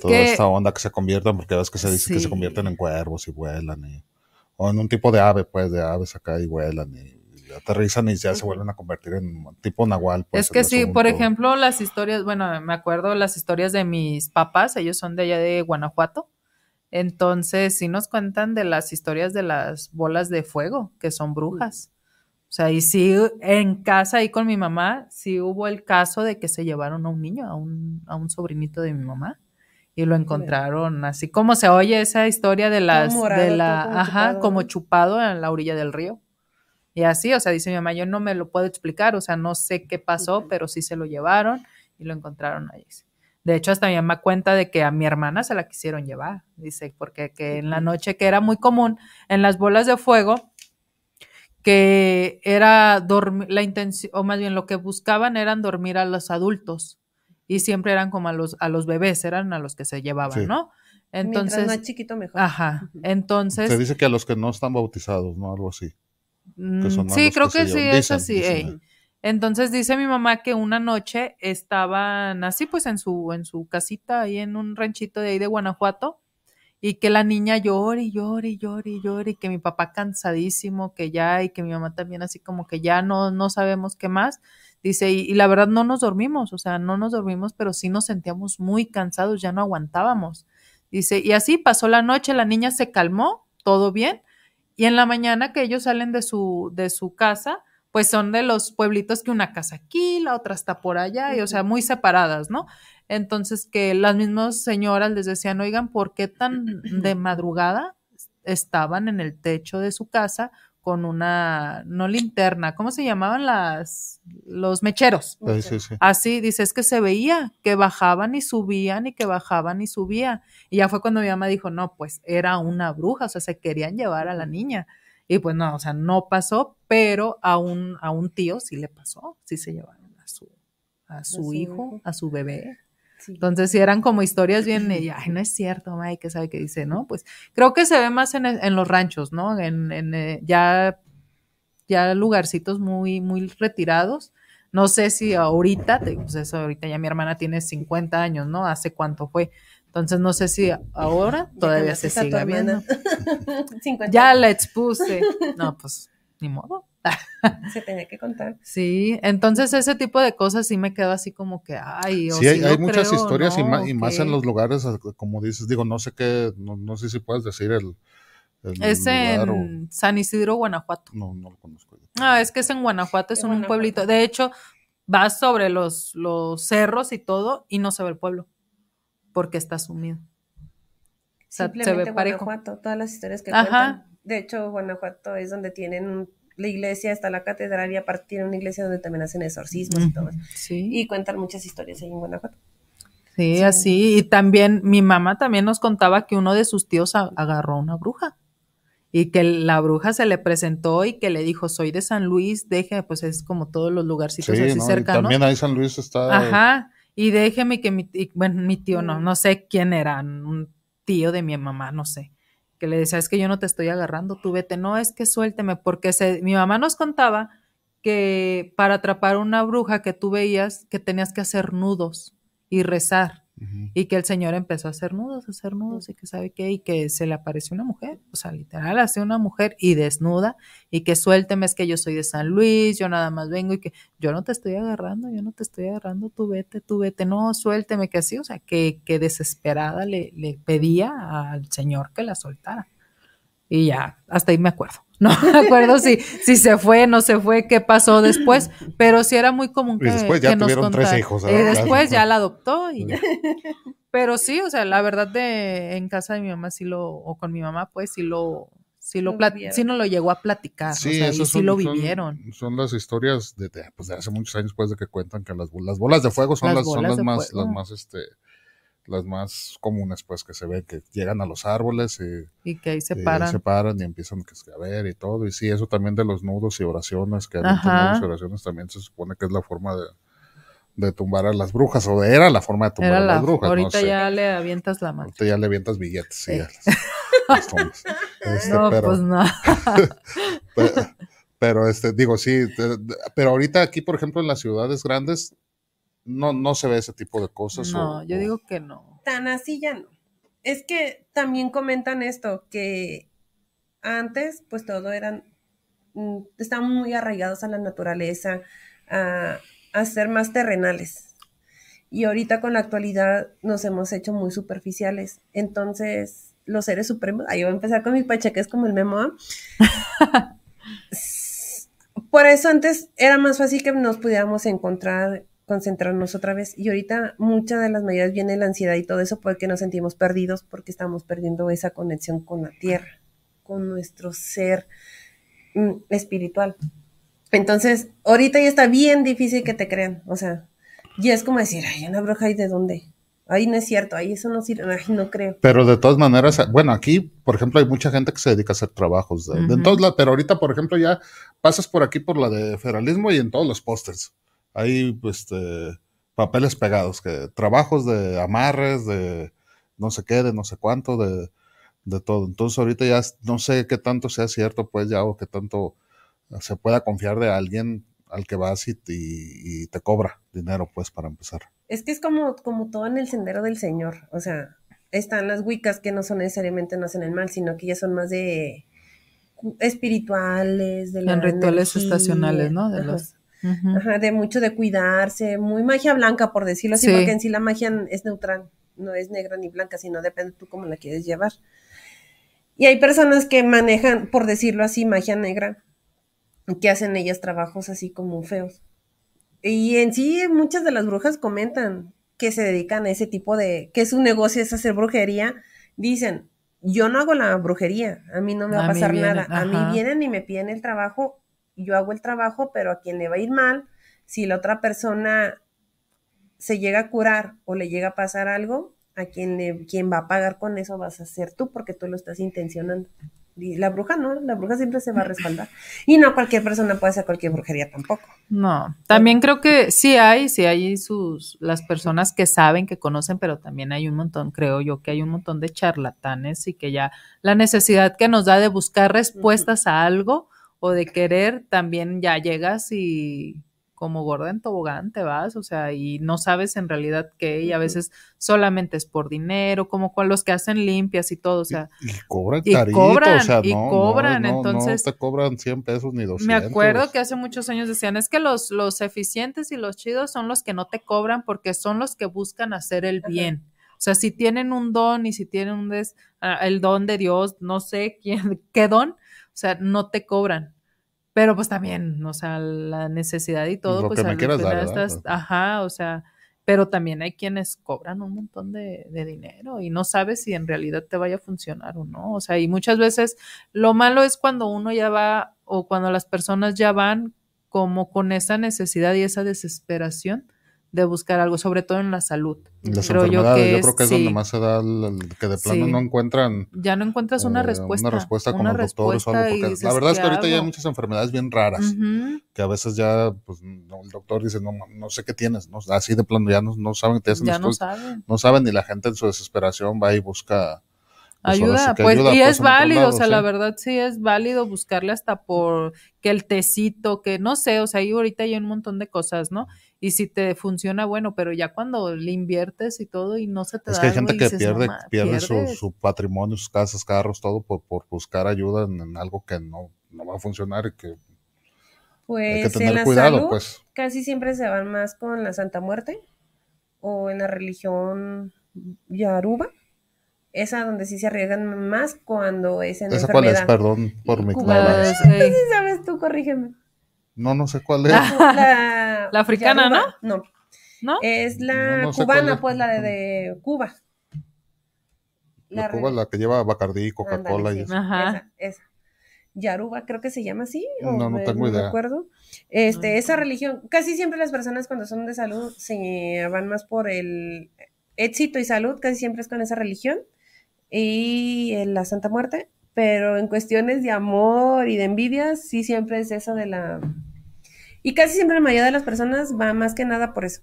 toda esta onda que se conviertan, porque ves que se dice que se convierten en cuervos y vuelan. o en un tipo de ave, pues, de aves acá y vuelan y, aterrizan y ya se vuelven a convertir en tipo nahual. Pues, es que sí, por ejemplo, las historias, bueno, me acuerdo las historias de mis papás, ellos son de allá de Guanajuato entonces, sí nos cuentan de las historias de las bolas de fuego, que son brujas. O sea, y sí, en casa ahí con mi mamá, sí hubo el caso de que se llevaron a un niño, a un, a un sobrinito de mi mamá, y lo encontraron así como se oye esa historia de las, de la, ajá, como chupado en la orilla del río. Y así, o sea, dice mi mamá, yo no me lo puedo explicar, o sea, no sé qué pasó, pero sí se lo llevaron y lo encontraron ahí. De hecho, hasta mi mamá cuenta de que a mi hermana se la quisieron llevar, dice, porque que en la noche, que era muy común, en las bolas de fuego, que era dormir, la intención, o más bien lo que buscaban eran dormir a los adultos y siempre eran como a los, a los bebés, eran a los que se llevaban, ¿no? Entonces. Mientras más chiquito mejor. Ajá. Entonces. Se dice que a los que no están bautizados, ¿no? Algo así. Mm, sí, creo que, sí, eso sí. Entonces dice mi mamá que una noche estaban así pues en su, en su casita ahí en un ranchito de ahí de Guanajuato y que la niña llora y llora y llora y llora, y que mi papá cansadísimo, que ya y que mi mamá también así como que ya no, no sabemos qué más. Dice, y, la verdad no nos dormimos, o sea, no nos dormimos, pero sí nos sentíamos muy cansados, ya no aguantábamos. Dice, y así pasó la noche, la niña se calmó, todo bien, y en la mañana que ellos salen de su, de su casa, pues son de los pueblitos que una casa aquí, la otra está por allá, y o sea, muy separadas, ¿no? Entonces que las mismas señoras les decían, oigan, ¿por qué tan de madrugada estaban en el techo de su casa con una, no linterna, ¿cómo se llamaban las, los mecheros? Así, dice, es que se veía que bajaban y subían y que bajaban y subían. Y ya fue cuando mi mamá dijo, no, pues era una bruja, o sea, se querían llevar a la niña. Y pues no, o sea, no pasó, pero a un, a un tío sí le pasó, sí se llevaron a su, a su, hijo, a su bebé. Entonces, si eran como historias bien, y, no es cierto, ¿qué sabe qué dice, ¿no? Pues creo que se ve más en, e, los ranchos, ¿no? En, eh, ya, ya lugarcitos muy, muy retirados. No sé si ahorita, pues eso, ahorita ya mi hermana tiene 50 años, ¿no? ¿Hace cuánto fue? Entonces no sé si ahora todavía se sigue viendo. Ya la expuse. No, pues ni modo. se tenía que contar. Sí, entonces ese tipo de cosas sí me quedo así como que, ay, o sí, hay, muchas historias y, más, en los lugares, como dices, digo, no sé qué, no, sé si puedes decir el... es en San Isidro, Guanajuato. No, no lo conozco. Ah, es que es en Guanajuato, es un pueblito. De hecho, vas sobre los, los cerros y todo y no se ve el pueblo porque está sumido. Simplemente Guanajuato, todas las historias que cuentan. De hecho, Guanajuato es donde tienen la iglesia, está la catedral y aparte tiene una iglesia donde también hacen exorcismos y todo eso. Sí. Y cuentan muchas historias ahí en Guanajuato. Sí, así. Y también mi mamá también nos contaba que uno de sus tíos agarró una bruja y que la bruja se le presentó y que le dijo, soy de San Luis, deje, pues es como todos los lugarcitos así así ¿no? cercanos. También ahí San Luis está. Ajá. Y déjeme que mi, mi tío no, mm. no sé quién era, un tío de mi mamá, no sé, que le decía, es que yo no te estoy agarrando, tú vete, no, es que suélteme, porque se, mi mamá nos contaba que para atrapar una bruja que tú veías, que tenías que hacer nudos y rezar. Y que el señor empezó a hacer nudos, a hacer nudos y que sabe qué, y que se le apareció una mujer, o sea, literal, hace una mujer y desnuda, y que suélteme, es que yo soy de San Luis, yo nada más vengo y que yo no te estoy agarrando, yo no te estoy agarrando, tú vete, tú vete, no, suélteme, que así, o sea, que, que desesperada le, le pedía al señor que la soltara y ya, hasta ahí me acuerdo. No me acuerdo si, si se fue, no se fue, qué pasó después, pero sí era muy común que. Y después ya tuvieron tres hijos. Y después ya la adoptó y ya. Pero sí, o sea, la verdad de en casa de mi mamá sí lo, o con mi mamá, pues sí lo, sí lo, sí no lo llegó a platicar. Sí, o sea, eso sí lo vivieron. Son, las historias de, pues, hace muchos años, después pues, de que cuentan que las, las bolas de fuego son las, las más, las más este las más comunes, pues, que se ve que llegan a los árboles y, y que ahí se paran. se paran y empiezan a ver y todo. Y sí, eso también de los nudos y oraciones, que nudos y oraciones también se supone que es la forma de, tumbar a las brujas, o era la forma de tumbar a las brujas. Ahorita ya le avientas la mano. Ahorita ya le avientas billetes. Sí. Este, pero, pues pero, este, digo, sí, pero ahorita aquí, por ejemplo, en las ciudades grandes, no, no se ve ese tipo de cosas. No, yo digo que no. Tan así ya no. Es que también comentan esto, que antes pues todo eran, mm, estaban muy arraigados a la naturaleza, a, ser más terrenales. Y ahorita con la actualidad nos hemos hecho muy superficiales. Entonces, los seres supremos, ahí voy a empezar con mi que es como el memo. ¿ah? Por eso antes era más fácil que nos pudiéramos encontrar concentrarnos otra vez. Y ahorita muchas de las mayores viene la ansiedad y todo eso porque nos sentimos perdidos porque estamos perdiendo esa conexión con la tierra, con nuestro ser mm, espiritual. Entonces, ahorita ya está bien difícil que te crean, o sea, ya es como decir, ay, una bruja, ¿y de dónde? ahí no es cierto, ahí eso no sirve, ay, no creo. Pero de todas maneras, bueno, aquí, por ejemplo, hay mucha gente que se dedica a hacer trabajos. De, pero ahorita, por ejemplo, ya pasas por aquí por la de federalismo y en todos los pósters. Hay pues, este, papeles pegados, que trabajos de amarres, de no sé qué, de no sé cuánto, de, todo. Entonces ahorita ya no sé qué tanto sea cierto, pues ya, o qué tanto se pueda confiar de alguien al que vas y, y, te cobra dinero, pues, para empezar. Es que es como, como todo en el sendero del Señor. O sea, están las wicas que no son necesariamente no hacen el mal, sino que ya son más de espirituales, de en rituales estacionales, ¿no? De los de mucho de cuidarse, muy magia blanca, por decirlo así, porque en sí la magia es neutral, no es negra ni blanca, sino depende tú cómo la quieres llevar. Y hay personas que manejan, por decirlo así, magia negra, que hacen ellas trabajos así como feos. Y en sí muchas de las brujas comentan que se dedican a ese tipo de, que su negocio es hacer brujería, dicen, yo no hago la brujería, a mí no me va a pasar nada, a mí vienen y me piden el trabajo yo hago el trabajo, pero a quien le va a ir mal, si la otra persona se llega a curar o le llega a pasar algo, a quien, va a pagar con eso vas a ser tú porque tú lo estás intencionando. Y la bruja no, la bruja siempre se va a respaldar. Y no cualquier persona puede hacer cualquier brujería tampoco. No, también creo que sí hay, sí hay sus, las personas que saben, que conocen, pero también hay un montón, creo yo, que hay un montón de charlatanes y que ya la necesidad que nos da de buscar respuestas a algo o de querer, también ya llegas y como gorda en tobogán te vas, o sea, y no sabes en realidad qué, y a veces solamente es por dinero, como con los que hacen limpias y todo, o sea. Y, cobran y o sea, y cobran, entonces. No te cobran 100 pesos ni 200. Me acuerdo que hace muchos años decían, es que los, los eficientes y los chidos son los que no te cobran porque son los que buscan hacer el bien. O sea, si tienen un don y si tienen un des, ah, el don de Dios, no sé quién, qué don, o sea, no te cobran. Pero pues también, o sea, la necesidad y todo, pues a me quieras estás, ajá, o sea, pero también hay quienes cobran un montón de, de, dinero y no sabes si en realidad te vaya a funcionar o no. O sea, y muchas veces lo malo es cuando uno ya va o cuando las personas ya van como con esa necesidad y esa desesperación de buscar algo, sobre todo en la salud. Las yo, creo que es donde más se da que de plano no encuentran. Ya no encuentras una respuesta. Eh, una respuesta con la verdad es que ahorita ya hay muchas enfermedades bien raras, que a veces ya pues, el doctor dice, no, sé qué tienes, ¿no? así de plano ya no, no saben, te hacen ya no saben. no saben la gente en su desesperación va y busca. Pues, ayuda, pues y pues, es válido, o sea, la ¿eh? verdad sí es válido buscarle hasta por que el tecito, que no sé, o sea, ahí ahorita hay un montón de cosas, ¿no? y si te funciona, bueno, pero ya cuando le inviertes y todo y no se te da. Es que hay gente que pierde, su, patrimonio, sus casas, carros, todo por, buscar ayuda en, algo que no, va a funcionar y que pues, hay que pues, tener cuidado. pues casi siempre se van más con la Santa Muerte o en la religión Yaruba. Esa donde sí se arriesgan más cuando es en ¿Esa cuál es? Perdón por mi pues, No pues, eh, sabes tú, corrígeme. No, no sé cuál es. La africana, No. ¿No? Es la cubana, pues la de, Cuba. La, Cuba la que lleva Bacardí, Coca-Cola y eso. Ajá. Esa, Yaruba, creo que se llama así. no, no tengo idea. No acuerdo. Este, mm. esa religión, casi siempre las personas cuando son de salud se van más por el éxito y salud, casi siempre es con esa religión y eh, la Santa Muerte, pero en cuestiones de amor y de envidia, sí siempre es eso de la y casi siempre la mayoría de las personas va más que nada por eso,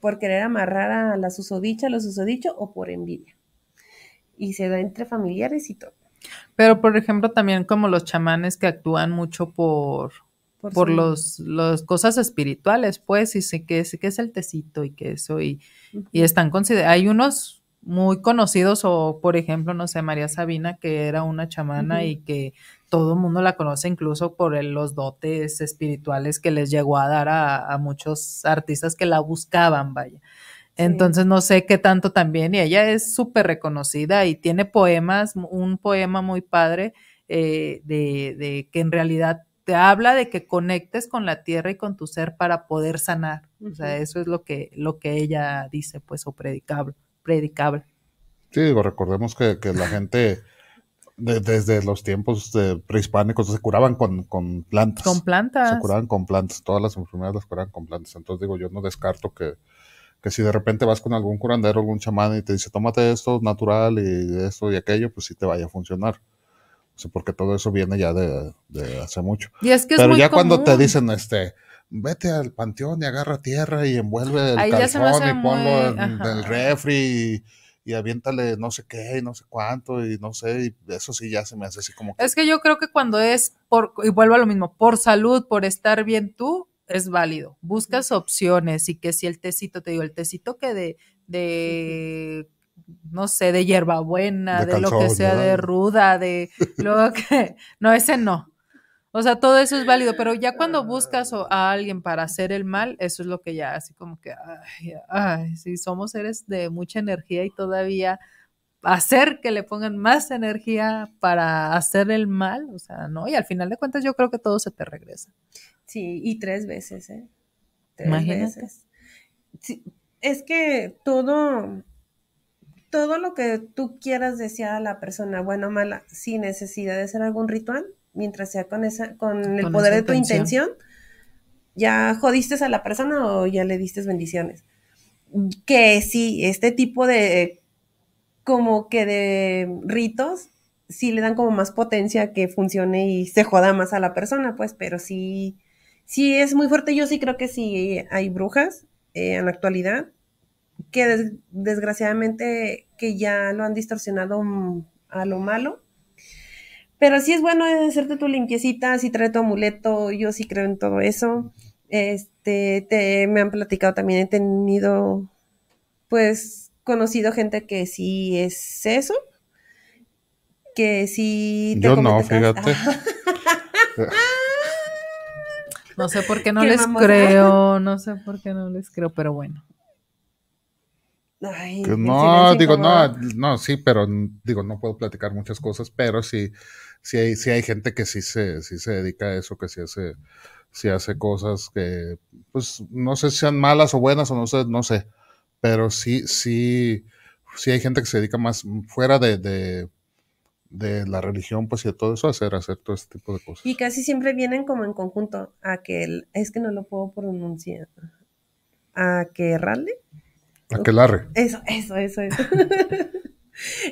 por querer amarrar a la susodicha, a los susodichos o por envidia. Y se da entre familiares y todo. Pero, por ejemplo, también como los chamanes que actúan mucho por, por, cosas espirituales, pues, y sé que, sé que es el tecito y que eso, y, están considerados, hay unos muy conocidos, o por ejemplo, no sé, María Sabina, que era una chamana y que todo el mundo la conoce incluso por los dotes espirituales que les llegó a dar a, muchos artistas que la buscaban, vaya. Entonces no sé qué tanto también, y ella es súper reconocida y tiene poemas, un poema muy padre eh, de, que en realidad te habla de que conectes con la tierra y con tu ser para poder sanar. O sea, eso es lo que, lo que ella dice, pues, o predicable, predicable. Sí, recordemos que la gente desde los tiempos eh, prehispánicos se curaban con, plantas. Con plantas. Se curaban con plantas. Todas las enfermedades las curaban con plantas. Entonces digo, yo no descarto que, que si de repente vas con algún curandero, algún chamán y te dice, tómate esto natural y esto y aquello, pues sí te vaya a funcionar. O sea, porque todo eso viene ya de, hace mucho. Y es que Pero ya cuando te dicen, este, vete al panteón y agarra tierra y envuelve el calzón y ponlo en el refri y y aviéntale no sé qué y no sé cuánto y no sé, y eso sí ya se me hace así como... Es que yo creo que cuando es, por, y vuelvo a lo mismo, por salud, por estar bien tú, es válido. Buscas opciones y que si el tecito, te digo, el tecito que de, de no sé, de hierbabuena, de, de lo que sea, de ruda, de lo que... No, ese no. O sea, todo eso es válido, pero ya cuando ah. buscas a alguien para hacer el mal, eso es lo que ya así como que, ay, si somos seres de mucha energía y todavía hacer que le pongan más energía para hacer el mal, o sea, no, y al final de cuentas yo creo que todo se te regresa. Sí, y tres veces, ¿eh? Tres veces. es que todo, todo lo que tú quieras decir a la persona, bueno o mala, sin necesidad de hacer algún ritual, mientras sea con, esa, con, el poder de tu intención, ya jodiste a la persona o ya le diste bendiciones. Que sí, este tipo de como que de ritos sí le dan como más potencia que funcione y se joda más a la persona, pues, pero sí, sí es muy fuerte. Yo sí creo que sí hay brujas eh, en la actualidad que desgraciadamente que ya lo han distorsionado a lo malo pero sí es bueno hacerte tu limpiecita, si trae tu amuleto, yo sí creo en todo eso. Este, me han platicado también, he tenido, pues, conocido gente que sí es eso, que sí... yo no, fíjate. no sé por qué no les creo, no sé por qué no les creo, pero bueno no, digo, no, no, sí, pero digo, no puedo platicar muchas cosas, pero sí, sí hay, hay gente que sí se, se dedica a eso, que sí hace, sí hace cosas que, pues, no sé si sean malas o buenas o no sé, no sé, pero sí, sí, sí hay gente que se dedica más fuera de, de, la religión, pues, y todo eso, hacer, hacer todo este tipo de cosas. Y casi siempre vienen como en conjunto a que, es que no lo puedo pronunciar, a que rale Aquelarre. Eso, eso, eso, eso.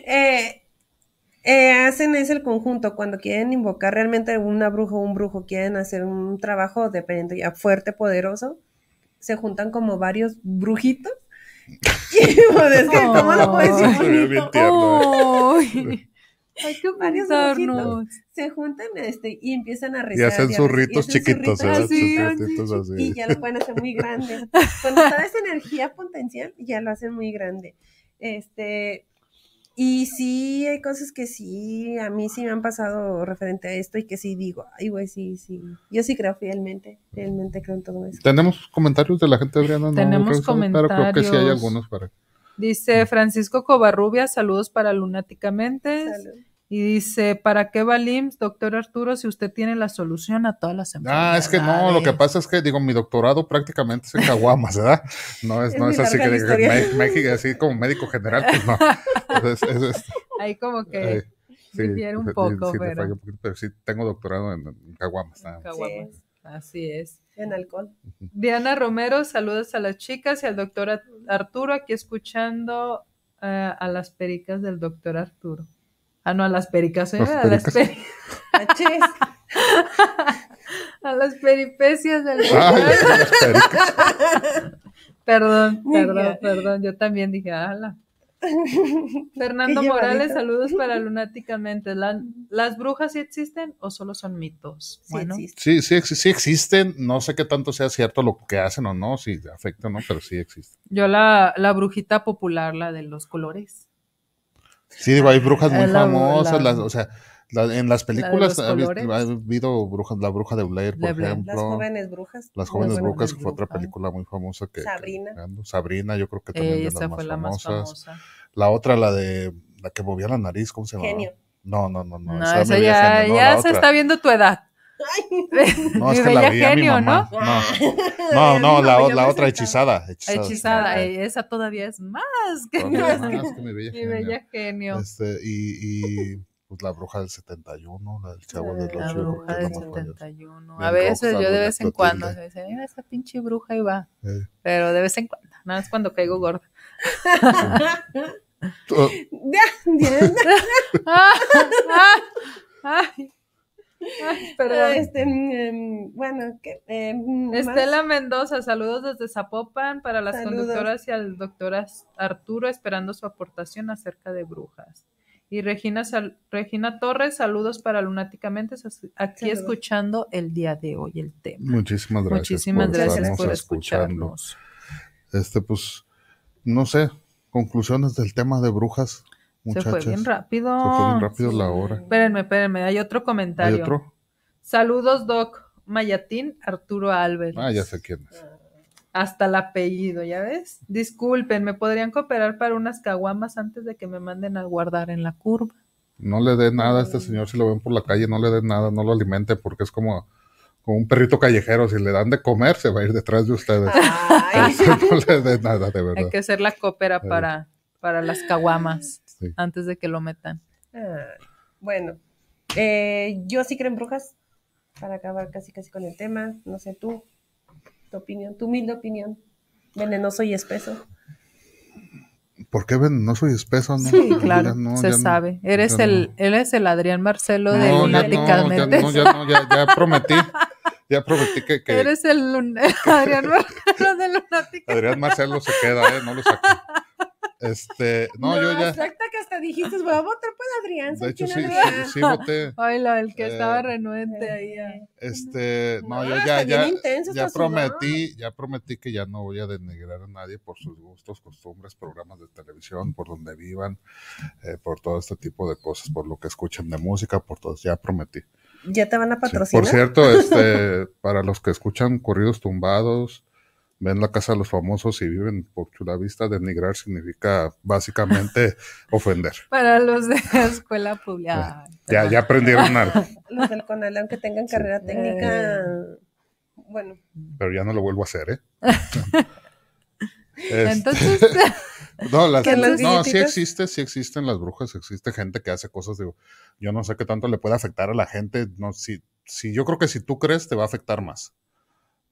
Eh, eh, hacen es el conjunto, cuando quieren invocar realmente una bruja o un brujo, quieren hacer un trabajo dependiente ya fuerte, poderoso, se juntan como varios brujitos. Pues, es que, ¿cómo lo puedes decir? Hay que varios se juntan este, y empiezan a rezar. Y hacen sus ritos chiquitos, ¿eh? así, Y ya lo pueden hacer muy grande. Cuando toda esa energía potencial, ya lo hacen muy grande. Este, y sí, hay cosas que sí, a mí sí me han pasado referente a esto y que sí digo, ay, güey, sí, sí. Yo sí creo fielmente, fielmente creo en todo eso. ¿Tenemos comentarios de la gente, Adriana? No, Tenemos comentarios. Pero creo que sí hay algunos para Dice mm. Francisco Covarrubia, saludos para Lunáticamente. Y dice, ¿para qué va LIMS, doctor Arturo, si usted tiene la solución a todas las enfermedades? Ah, es que no, lo que pasa es que, digo, mi doctorado prácticamente es en Caguamas, ¿verdad? No es, no es así que México, así como médico general, pues no. Ahí como que... Eh, sí, un poco, pero... sí tengo doctorado en, Caguamas. Caguamas, así es en alcohol. Diana Romero, saludos a las chicas y al doctor Arturo, aquí escuchando eh, a las pericas del doctor Arturo. Ah, no, a las pericas, eh, a las pericas. Ah, a las peripecias del doctor. Arturo. perdón, perdón, perdón. Yo también dije, ala. Fernando Morales, saludos para Lunáticamente. ¿Las brujas sí existen o solo son mitos? Sí, existen. Sí, existen. No sé qué tanto sea cierto lo que hacen o no, si afecta o no, pero sí existen. Yo la, la brujita popular, la de los colores. Sí, hay brujas ah, muy famosas, o sea, en las películas ha, habido la bruja de Blair, por ejemplo. Las jóvenes brujas. Las jóvenes brujas, que fue otra película muy famosa que Sabrina. Sabrina, yo creo que también eh, de las más, la famosas. más famosa. La otra, la de la que movía la nariz, ¿cómo se llama? Genio. No, no, no, no. esa ya, se está viendo tu edad. No, es la genio, ¿no? No, ah. no, la, otra hechizada. Hechizada, eh, esa todavía es más que, mi bella, bella genio. Este, y, y pues la bruja del 71, la del chavo del bruja del 71. A veces yo de vez en cuando se dice, esa pinche bruja y va. Eh. Pero de vez en cuando, nada más cuando caigo gorda. Pero este, mm, bueno, que, eh, mm, Estela Mendoza, saludos desde Zapopan para las conductoras y al doctor Arturo esperando su aportación acerca de brujas. Y Regina, Torres, saludos para Lunáticamente, aquí escuchando el día de hoy el tema. Muchísimas gracias. Muchísimas por gracias por escucharnos. Este, pues, no sé, conclusiones del tema de brujas. Se fue bien rápido. Se fue bien rápido la hora. Espérenme, espérenme, hay otro comentario. otro? Saludos, Doc Mayatín, Arturo Álvarez. Ah, ya sé quién es hasta el apellido, ¿ya ves? Disculpen, ¿me podrían cooperar para unas caguamas antes de que me manden a guardar en la curva? No le dé nada a este mm. señor si lo ven por la calle, no le dé nada, no lo alimente porque es como, un perrito callejero, si le dan de comer se va a ir detrás de ustedes. no le dé nada, de verdad. Hay que hacer la coopera eh. para, las caguamas antes de que lo metan. bueno, eh, yo sí creo en brujas, para acabar casi casi con el tema, no sé tú tu opinión, tu humilde opinión, venenoso y espeso. ¿Por qué venenoso y espeso? No? Sí, claro, se sabe. eres, el, el Adrián Marcelo de Lunáticamente. No, ya no, ya, ya prometí. Ya prometí que, Eres el Adrián Marcelo de Lunática. Adrián Marcelo se queda, ¿eh? No lo saco. Este, no, yo ya. Exacto que hasta dijiste, voy a votar por Adrián. De hecho, sí, sí, voté. Ay, el que eh, estaba renuente ahí. Este, no, yo ya, ya, ya prometí, ya prometí que ya no voy a denigrar a nadie por sus gustos, costumbres, programas de televisión, por donde vivan, eh, por todo este tipo de cosas, por lo que escuchan de música, por todo, ya prometí. Ya te van a patrocinar. por cierto, este, para los que escuchan corridos tumbados, ven la casa de los famosos y viven por la vista, denigrar significa básicamente ofender. Para los de la escuela pública. ya, ya aprendieron algo. Los del Conal, aunque tengan carrera técnica, eh. bueno. Pero ya no lo vuelvo a hacer, ¿eh? Entonces... Este, no, las, no sí existe, sí existen las brujas, existe gente que hace cosas, digo, yo no sé qué tanto le puede afectar a la gente, no, si, si yo creo que si tú crees te va a afectar más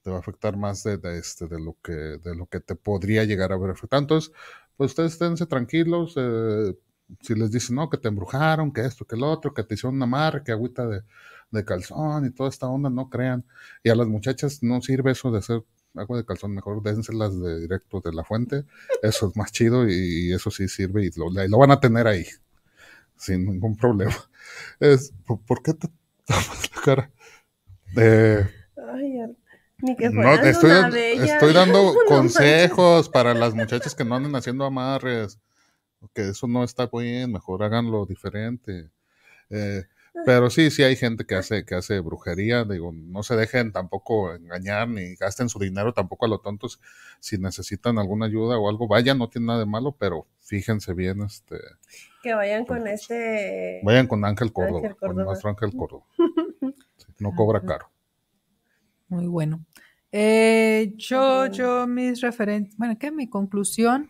te va a afectar más de, este, de, lo, que, de lo que te podría llegar a ver afectado. Entonces, pues ustedes esténse tranquilos. Eh, si les dicen, no, que te embrujaron, que esto, que el otro, que te hicieron una marca, que agüita de, calzón y toda esta onda, no crean. Y a las muchachas no sirve eso de hacer agua de calzón, mejor dénselas de directo de la fuente. Eso es más chido y, eso sí sirve y lo, lo, van a tener ahí, sin ningún problema. Es, ¿Por qué te tapas la cara? Eh, no, estoy, estoy dando consejos para las muchachas que no anden haciendo amarres. Que eso no está bien, mejor háganlo diferente. Eh, pero sí, sí hay gente que hace, que hace brujería, digo, no se dejen tampoco engañar ni gasten su dinero tampoco a los tontos. Si necesitan alguna ayuda o algo, vayan, no tiene nada de malo, pero fíjense bien, este. Que vayan con este. Vayan con Ángel Córdoba, con nuestro Ángel Córdoba. no cobra caro. Muy bueno. Eh, yo, yo, mis referentes, bueno, ¿qué? Mi conclusión,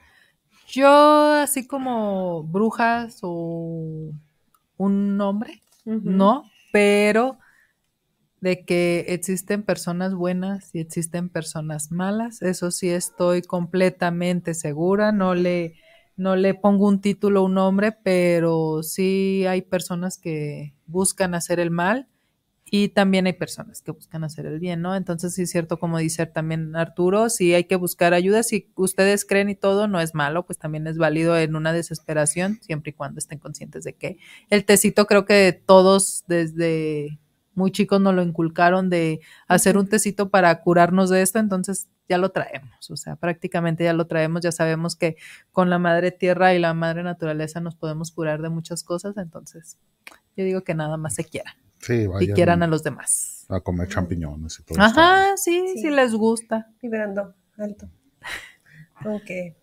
yo así como brujas o un nombre, no, pero de que existen personas buenas y existen personas malas, eso sí estoy completamente segura, no le, no le pongo un título, un nombre, pero sí hay personas que buscan hacer el mal y también hay personas que buscan hacer el bien, ¿no? Entonces sí es cierto, como dice también Arturo, si hay que buscar ayuda. Si ustedes creen y todo no es malo, pues también es válido en una desesperación, siempre y cuando estén conscientes de que el tecito creo que todos desde muy chicos nos lo inculcaron de hacer un tecito para curarnos de esto, entonces ya lo traemos, o sea, prácticamente ya lo traemos, ya sabemos que con la madre tierra y la madre naturaleza nos podemos curar de muchas cosas, entonces yo digo que nada más se quiera y quieran a los demás. A comer champiñones y todo eso. Ajá, sí, sí, les gusta. Vibrando, alto. Aunque.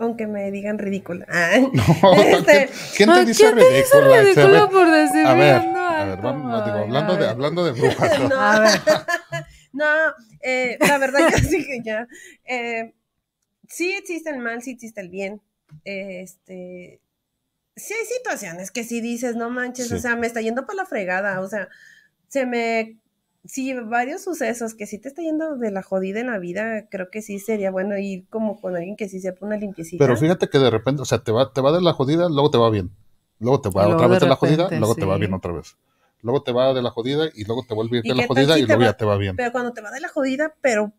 Aunque me digan ridícula. Ah. No, este, ¿quién, te dice ¿quién ridícula? Te este, dice ridícula por decir a ver, A ver, hablando, de, brujas. No, a ver. no eh, la verdad, que sí que ya. Eh, sí existe el mal, sí existe el bien. Eh, este sí hay situaciones que si dices, no manches, o sea, me está yendo para la fregada, o sea, se me, sí, varios sucesos que si te está yendo de la jodida en la vida, creo que sí sería bueno ir como con alguien que sí sepa una limpiecita. Pero fíjate que de repente, o sea, te va, te va de la jodida, luego te va bien, luego te va otra vez de, la jodida, luego te va bien otra vez. Luego te va de la jodida y luego te vuelve de la jodida y luego ya te va bien. Pero cuando te va de la jodida, pero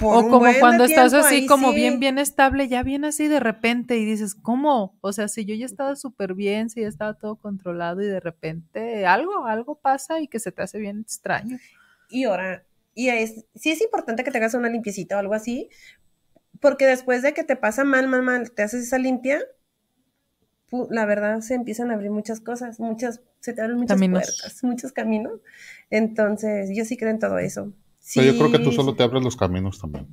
o como cuando estás así como bien, bien estable, ya viene así de repente y dices, ¿cómo? O sea, si yo ya estaba súper bien, si ya estaba todo controlado y de repente algo, algo pasa y que se te hace bien extraño. Y ahora, y es, sí es importante que te hagas una limpiecita o algo así, porque después de que te pasa mal, mal, mal, te haces esa limpia, la verdad se empiezan a abrir muchas cosas, muchas, se te abren muchas puertas, muchos caminos. Entonces, yo sí creo en todo eso yo creo que tú solo te abres los caminos también.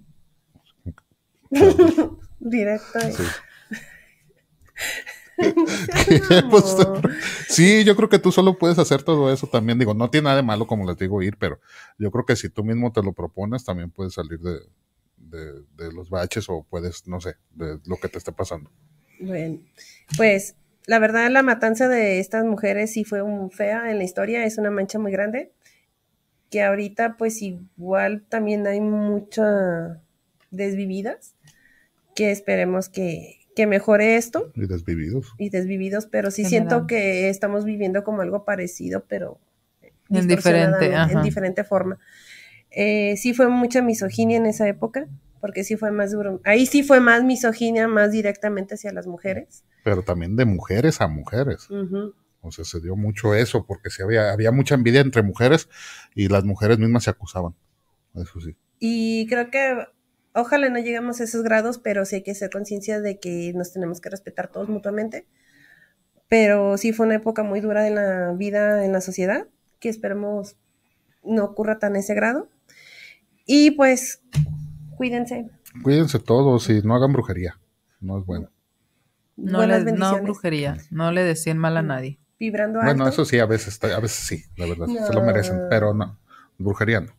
Directo. Pues, sí. yo creo que tú solo puedes hacer todo eso también. Digo, no tiene nada de malo, como les digo, ir, pero yo creo que si tú mismo te lo propones, también puedes salir de, los baches o puedes, no sé, de lo que te esté pasando. Bueno, pues la verdad, la matanza de estas mujeres sí fue un fea en la historia, es una mancha muy grande que ahorita pues igual también hay muchas desvividas, que esperemos que, que mejore esto. Y desvividos. Y desvividos, pero sí siento que estamos viviendo como algo parecido, pero en diferente, en diferente forma. Eh, sí fue mucha misoginia en esa época, porque sí fue más duro. Ahí sí fue más misoginia, más directamente hacia las mujeres. Pero también de mujeres a mujeres. Ajá. O sea, se dio mucho eso, porque se había, había mucha envidia entre mujeres y las mujeres mismas se acusaban. Eso sí. Y creo que ojalá no lleguemos a esos grados, pero sí hay que ser conciencia de que nos tenemos que respetar todos mutuamente. Pero sí fue una época muy dura de la vida en la sociedad, que esperemos no ocurra tan ese grado. Y pues, cuídense. Cuídense todos y no hagan brujería. No es bueno. No, no brujería. No le decían mal a mm. nadie vibrando alto. Bueno, eso sí, a veces, a sí, la verdad, se lo merecen, pero no, brujería no.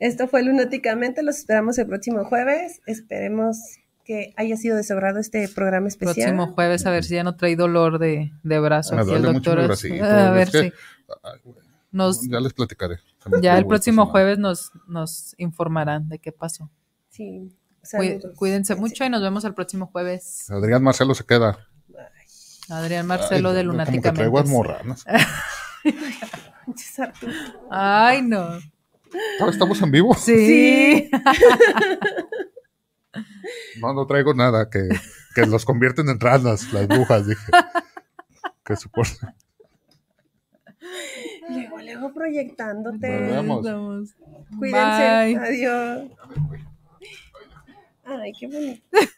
Esto fue Lunáticamente, los esperamos el próximo jueves, esperemos que haya sido desobrado este programa especial. Próximo jueves, a ver si ya no trae dolor de, de brazo. Me duele el doctor a ver si... Ah, ya les platicaré. Ya el pues, próximo jueves nos, nos informarán de qué pasó. Sí. Cuídense mucho y nos vemos el próximo jueves. Adrián Marcelo se queda. Adrián Marcelo de Lunaticamente. Como que traigo Ay, no. ¿Estamos en vivo? Sí. no, no traigo nada que, los convierten en ranas, las brujas, dije. Que suporta. Luego, luego proyectándote. Nos vemos. Cuídense. Adiós. Ay, qué bonito.